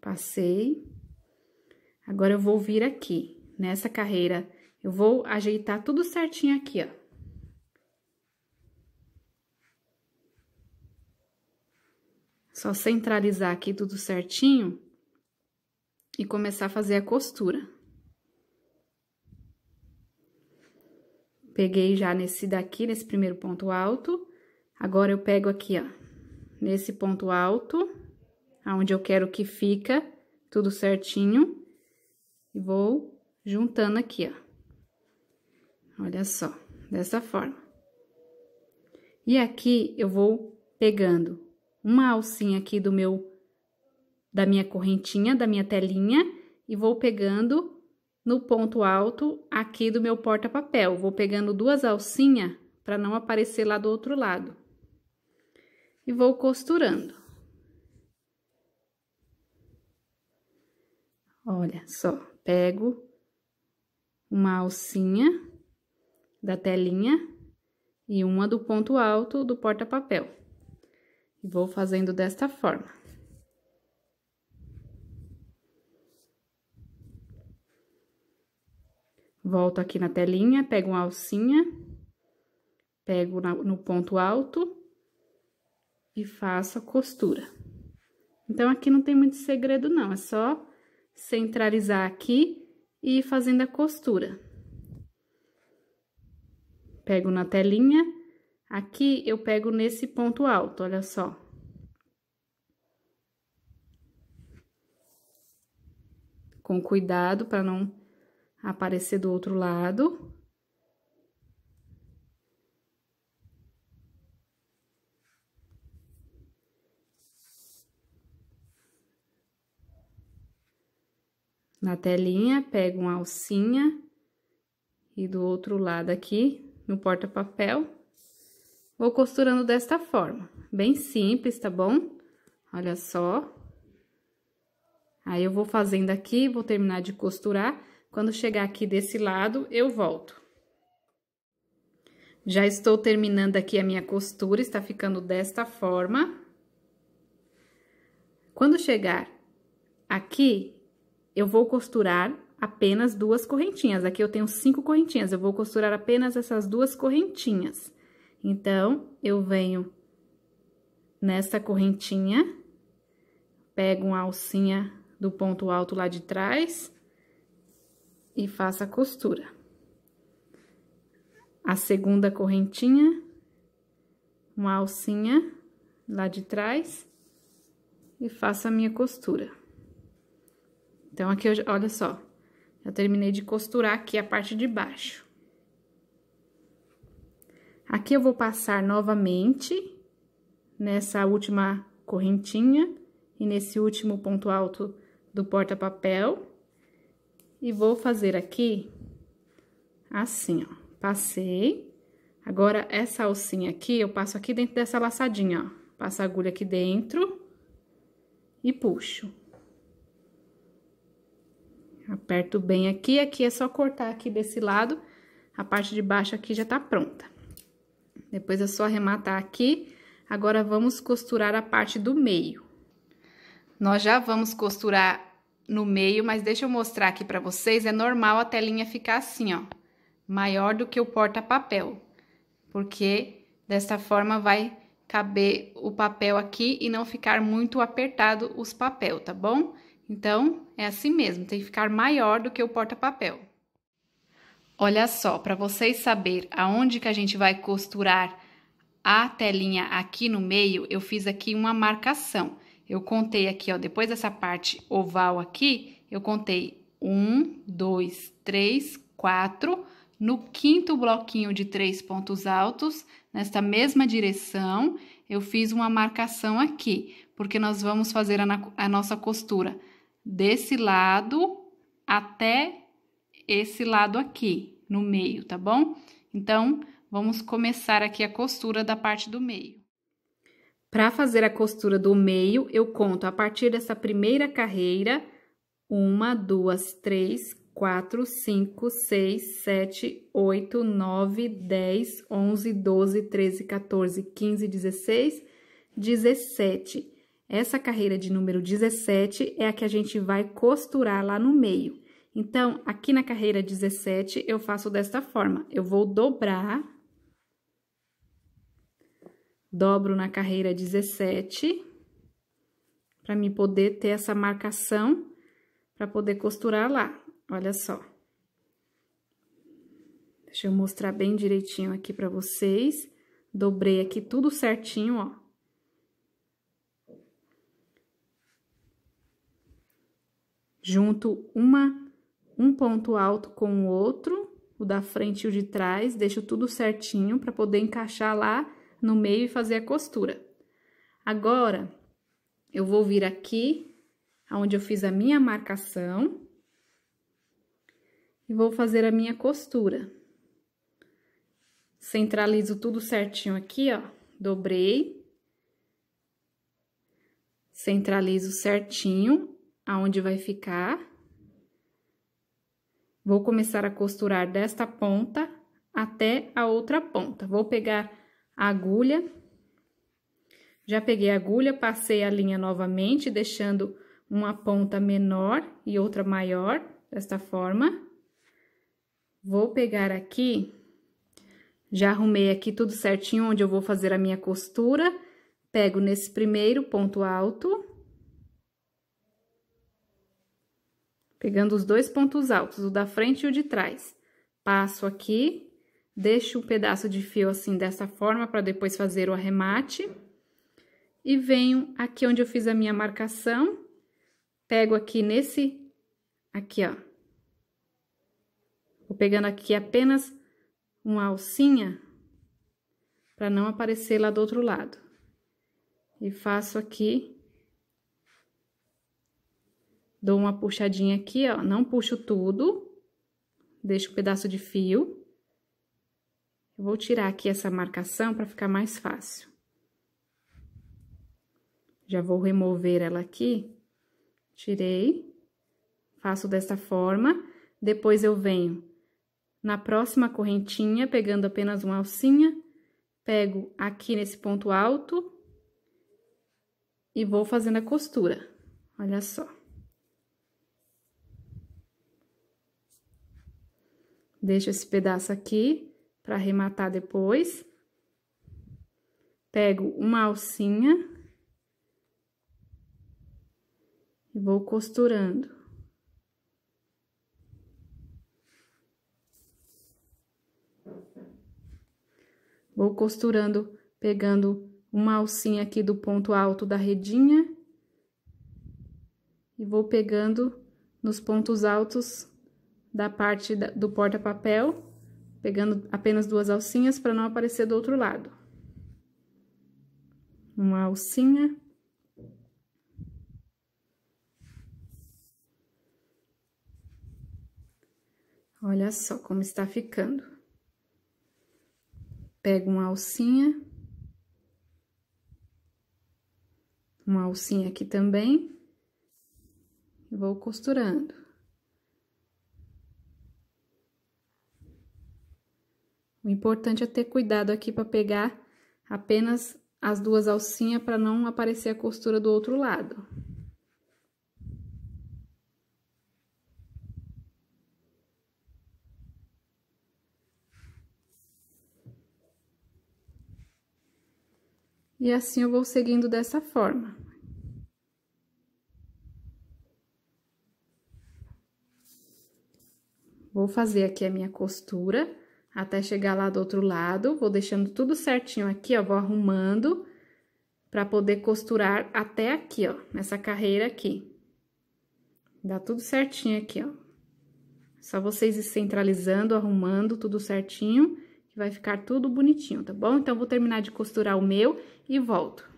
S1: Passei. Agora, eu vou vir aqui, nessa carreira, eu vou ajeitar tudo certinho aqui, ó. Só centralizar aqui tudo certinho e começar a fazer a costura. Peguei já nesse daqui, nesse primeiro ponto alto. Agora, eu pego aqui, ó, nesse ponto alto, aonde eu quero que fica tudo certinho. E vou juntando aqui, ó. Olha só, dessa forma. E aqui, eu vou pegando uma alcinha aqui do meu, da minha correntinha, da minha telinha, e vou pegando no ponto alto aqui do meu porta-papel. Vou pegando duas alcinhas para não aparecer lá do outro lado. E vou costurando. Olha só, pego uma alcinha da telinha e uma do ponto alto do porta-papel. E vou fazendo desta forma. Volto aqui na telinha, pego uma alcinha, pego na, no ponto alto e faço a costura. Então, aqui não tem muito segredo, não. É só centralizar aqui e ir fazendo a costura. Pego na telinha, aqui eu pego nesse ponto alto, olha só. Com cuidado para não aparecer do outro lado. Na telinha, pego uma alcinha e do outro lado aqui, no porta-papel, vou costurando desta forma. Bem simples, tá bom? Olha só. Aí, eu vou fazendo aqui, vou terminar de costurar quando chegar aqui desse lado, eu volto. Já estou terminando aqui a minha costura, está ficando desta forma. Quando chegar aqui, eu vou costurar apenas duas correntinhas. Aqui eu tenho cinco correntinhas, eu vou costurar apenas essas duas correntinhas. Então, eu venho nessa correntinha, pego uma alcinha do ponto alto lá de trás e faço a costura. A segunda correntinha, uma alcinha lá de trás e faço a minha costura. Então, aqui, eu, olha só, eu terminei de costurar aqui a parte de baixo. Aqui eu vou passar novamente nessa última correntinha e nesse último ponto alto do porta-papel e vou fazer aqui assim, ó. Passei. Agora, essa alcinha aqui, eu passo aqui dentro dessa laçadinha, ó. Passo a agulha aqui dentro e puxo. Aperto bem aqui, aqui é só cortar aqui desse lado, a parte de baixo aqui já tá pronta. Depois é só arrematar aqui, agora vamos costurar a parte do meio. Nós já vamos costurar no meio, mas deixa eu mostrar aqui para vocês. É normal a telinha ficar assim, ó, maior do que o porta-papel, porque dessa forma vai caber o papel aqui e não ficar muito apertado os papel, tá bom? Então, é assim mesmo, tem que ficar maior do que o porta-papel. Olha só, para vocês saber aonde que a gente vai costurar a telinha aqui no meio, eu fiz aqui uma marcação. Eu contei aqui, ó, depois dessa parte oval aqui, eu contei um, dois, três, quatro. No quinto bloquinho de três pontos altos, nesta mesma direção, eu fiz uma marcação aqui, porque nós vamos fazer a, a nossa costura desse lado até esse lado aqui, no meio, tá bom? Então, vamos começar aqui a costura da parte do meio. Para fazer a costura do meio, eu conto a partir dessa primeira carreira, uma, duas, três, quatro, cinco, seis, sete, oito, nove, dez, onze, doze, treze, 14, quinze, dezesseis, dezessete. Essa carreira de número 17 é a que a gente vai costurar lá no meio. Então, aqui na carreira 17, eu faço desta forma. Eu vou dobrar dobro na carreira 17, para me poder ter essa marcação, para poder costurar lá, olha só. Deixa eu mostrar bem direitinho aqui para vocês. Dobrei aqui tudo certinho, ó. Junto uma, um ponto alto com o outro, o da frente e o de trás, deixo tudo certinho para poder encaixar lá no meio e fazer a costura. Agora, eu vou vir aqui, onde eu fiz a minha marcação, e vou fazer a minha costura. Centralizo tudo certinho aqui, ó, dobrei. Centralizo certinho aonde vai ficar. Vou começar a costurar desta ponta até a outra ponta. Vou pegar agulha. Já peguei a agulha, passei a linha novamente, deixando uma ponta menor e outra maior, desta forma. Vou pegar aqui, já arrumei aqui tudo certinho onde eu vou fazer a minha costura. Pego nesse primeiro ponto alto. Pegando os dois pontos altos, o da frente e o de trás. Passo aqui, Deixo um pedaço de fio assim, dessa forma, para depois fazer o arremate. E venho aqui onde eu fiz a minha marcação, pego aqui nesse, aqui, ó. Vou pegando aqui apenas uma alcinha, para não aparecer lá do outro lado. E faço aqui. Dou uma puxadinha aqui, ó, não puxo tudo. Deixo um pedaço de fio. Eu vou tirar aqui essa marcação para ficar mais fácil. Já vou remover ela aqui. Tirei. Faço desta forma. Depois, eu venho na próxima correntinha, pegando apenas uma alcinha, pego aqui nesse ponto alto e vou fazendo a costura. Olha só. Deixo esse pedaço aqui para arrematar depois. Pego uma alcinha e vou costurando. Vou costurando, pegando uma alcinha aqui do ponto alto da redinha e vou pegando nos pontos altos da parte do porta-papel pegando apenas duas alcinhas para não aparecer do outro lado. Uma alcinha. Olha só como está ficando. Pego uma alcinha. Uma alcinha aqui também. Vou costurando. O importante é ter cuidado aqui para pegar apenas as duas alcinhas para não aparecer a costura do outro lado. E assim eu vou seguindo dessa forma. Vou fazer aqui a minha costura até chegar lá do outro lado. Vou deixando tudo certinho aqui, ó, vou arrumando para poder costurar até aqui, ó, nessa carreira aqui. Dá tudo certinho aqui, ó. Só vocês ir centralizando, arrumando tudo certinho, que vai ficar tudo bonitinho, tá bom? Então, vou terminar de costurar o meu e volto.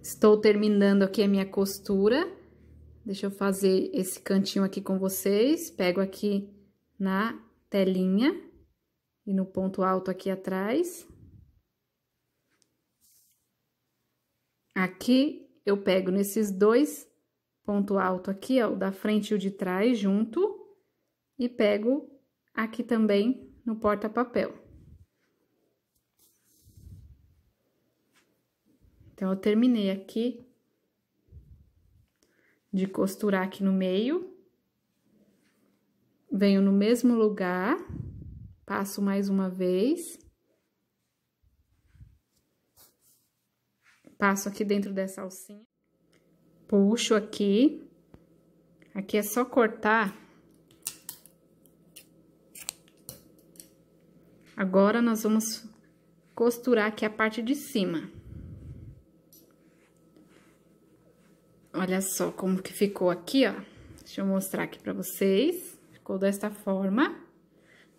S1: Estou terminando aqui a minha costura. Deixa eu fazer esse cantinho aqui com vocês. Pego aqui na telinha e no ponto alto aqui atrás. Aqui, eu pego nesses dois ponto alto aqui, ó, o da frente e o de trás junto, e pego aqui também no porta-papel. Então, eu terminei aqui de costurar aqui no meio. Venho no mesmo lugar... Passo mais uma vez. Passo aqui dentro dessa alcinha. Puxo aqui. Aqui é só cortar. Agora, nós vamos costurar aqui a parte de cima. Olha só como que ficou aqui, ó. Deixa eu mostrar aqui pra vocês. Ficou desta forma.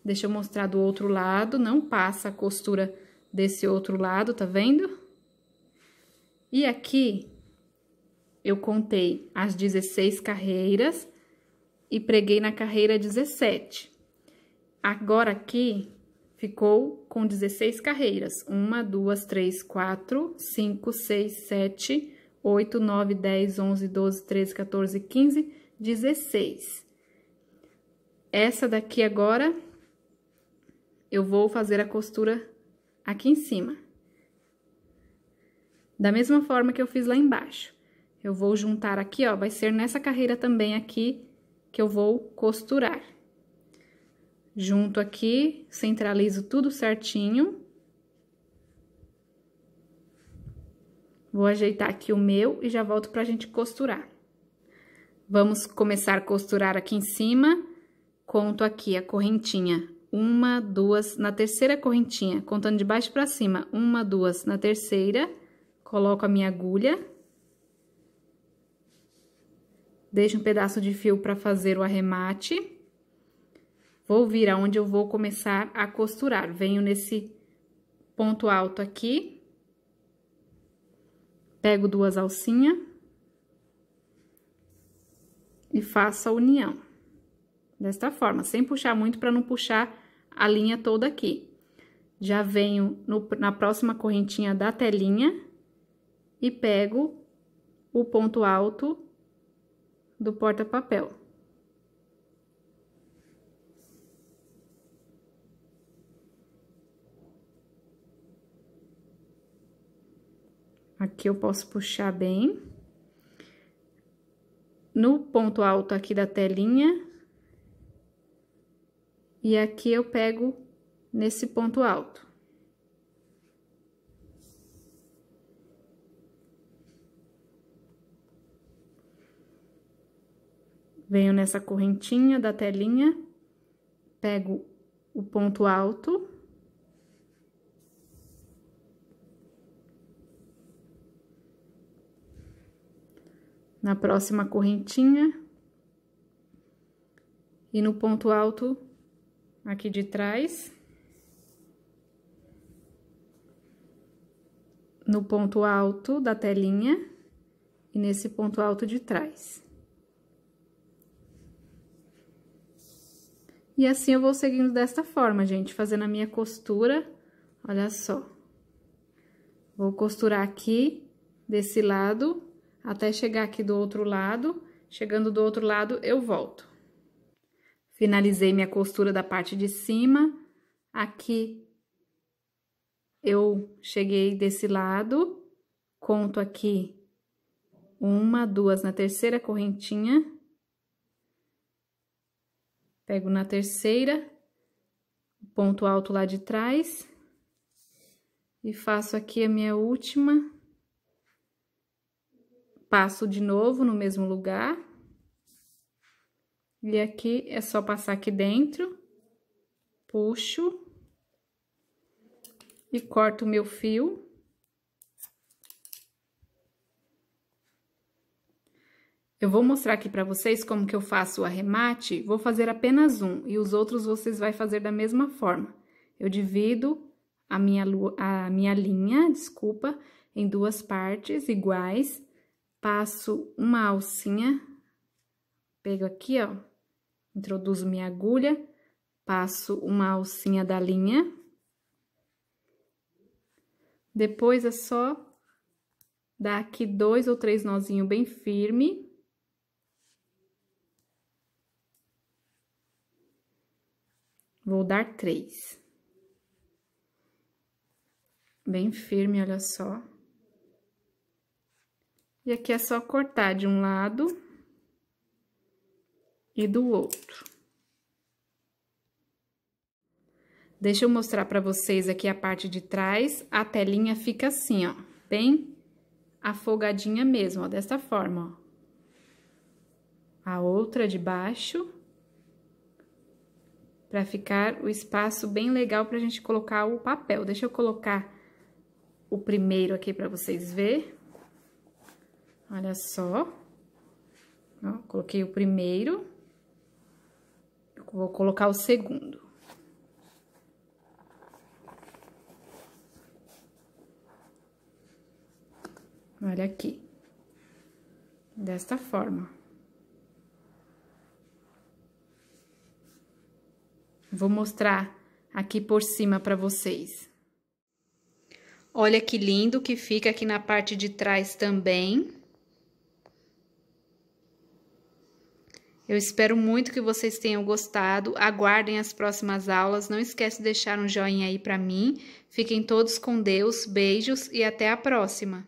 S1: Deixa eu mostrar do outro lado, não passa a costura desse outro lado, tá vendo? E aqui, eu contei as 16 carreiras e preguei na carreira 17. Agora aqui, ficou com 16 carreiras. Uma, duas, três, quatro, cinco, seis, sete, oito, nove, dez, onze, doze, treze, 14, quinze, dezesseis. Essa daqui agora eu vou fazer a costura aqui em cima. Da mesma forma que eu fiz lá embaixo. Eu vou juntar aqui, ó, vai ser nessa carreira também aqui que eu vou costurar. Junto aqui, centralizo tudo certinho. Vou ajeitar aqui o meu e já volto pra gente costurar. Vamos começar a costurar aqui em cima. Conto aqui a correntinha uma, duas, na terceira correntinha, contando de baixo para cima, uma, duas, na terceira, coloco a minha agulha, deixo um pedaço de fio para fazer o arremate, vou vir aonde eu vou começar a costurar, venho nesse ponto alto aqui, pego duas alcinhas e faço a união desta forma, sem puxar muito para não puxar a linha toda aqui. Já venho no, na próxima correntinha da telinha e pego o ponto alto do porta-papel. Aqui eu posso puxar bem. No ponto alto aqui da telinha, e aqui eu pego nesse ponto alto. Venho nessa correntinha da telinha, pego o ponto alto. Na próxima correntinha. E no ponto alto, aqui de trás. No ponto alto da telinha e nesse ponto alto de trás. E assim eu vou seguindo desta forma, gente, fazendo a minha costura, olha só. Vou costurar aqui, desse lado, até chegar aqui do outro lado, chegando do outro lado eu volto. Finalizei minha costura da parte de cima. Aqui, eu cheguei desse lado, conto aqui uma, duas na terceira correntinha. Pego na terceira, ponto alto lá de trás. E faço aqui a minha última. Passo de novo no mesmo lugar. E aqui é só passar aqui dentro, puxo e corto o meu fio. Eu vou mostrar aqui para vocês como que eu faço o arremate, vou fazer apenas um e os outros vocês vai fazer da mesma forma. Eu divido a minha, a minha linha, desculpa, em duas partes iguais, passo uma alcinha Pego aqui, ó, introduzo minha agulha, passo uma alcinha da linha. Depois é só dar aqui dois ou três nozinhos bem firme. Vou dar três. Bem firme, olha só. E aqui é só cortar de um lado e do outro. Deixa eu mostrar para vocês aqui a parte de trás. A telinha fica assim, ó, bem afogadinha mesmo, ó, desta forma, ó. A outra de baixo, para ficar o espaço bem legal para a gente colocar o papel. Deixa eu colocar o primeiro aqui para vocês verem. Olha só. Ó, coloquei o primeiro vou colocar o segundo. Olha aqui. Desta forma. Vou mostrar aqui por cima para vocês. Olha que lindo que fica aqui na parte de trás também. Eu espero muito que vocês tenham gostado. Aguardem as próximas aulas. Não esquece de deixar um joinha aí para mim. Fiquem todos com Deus. Beijos e até a próxima.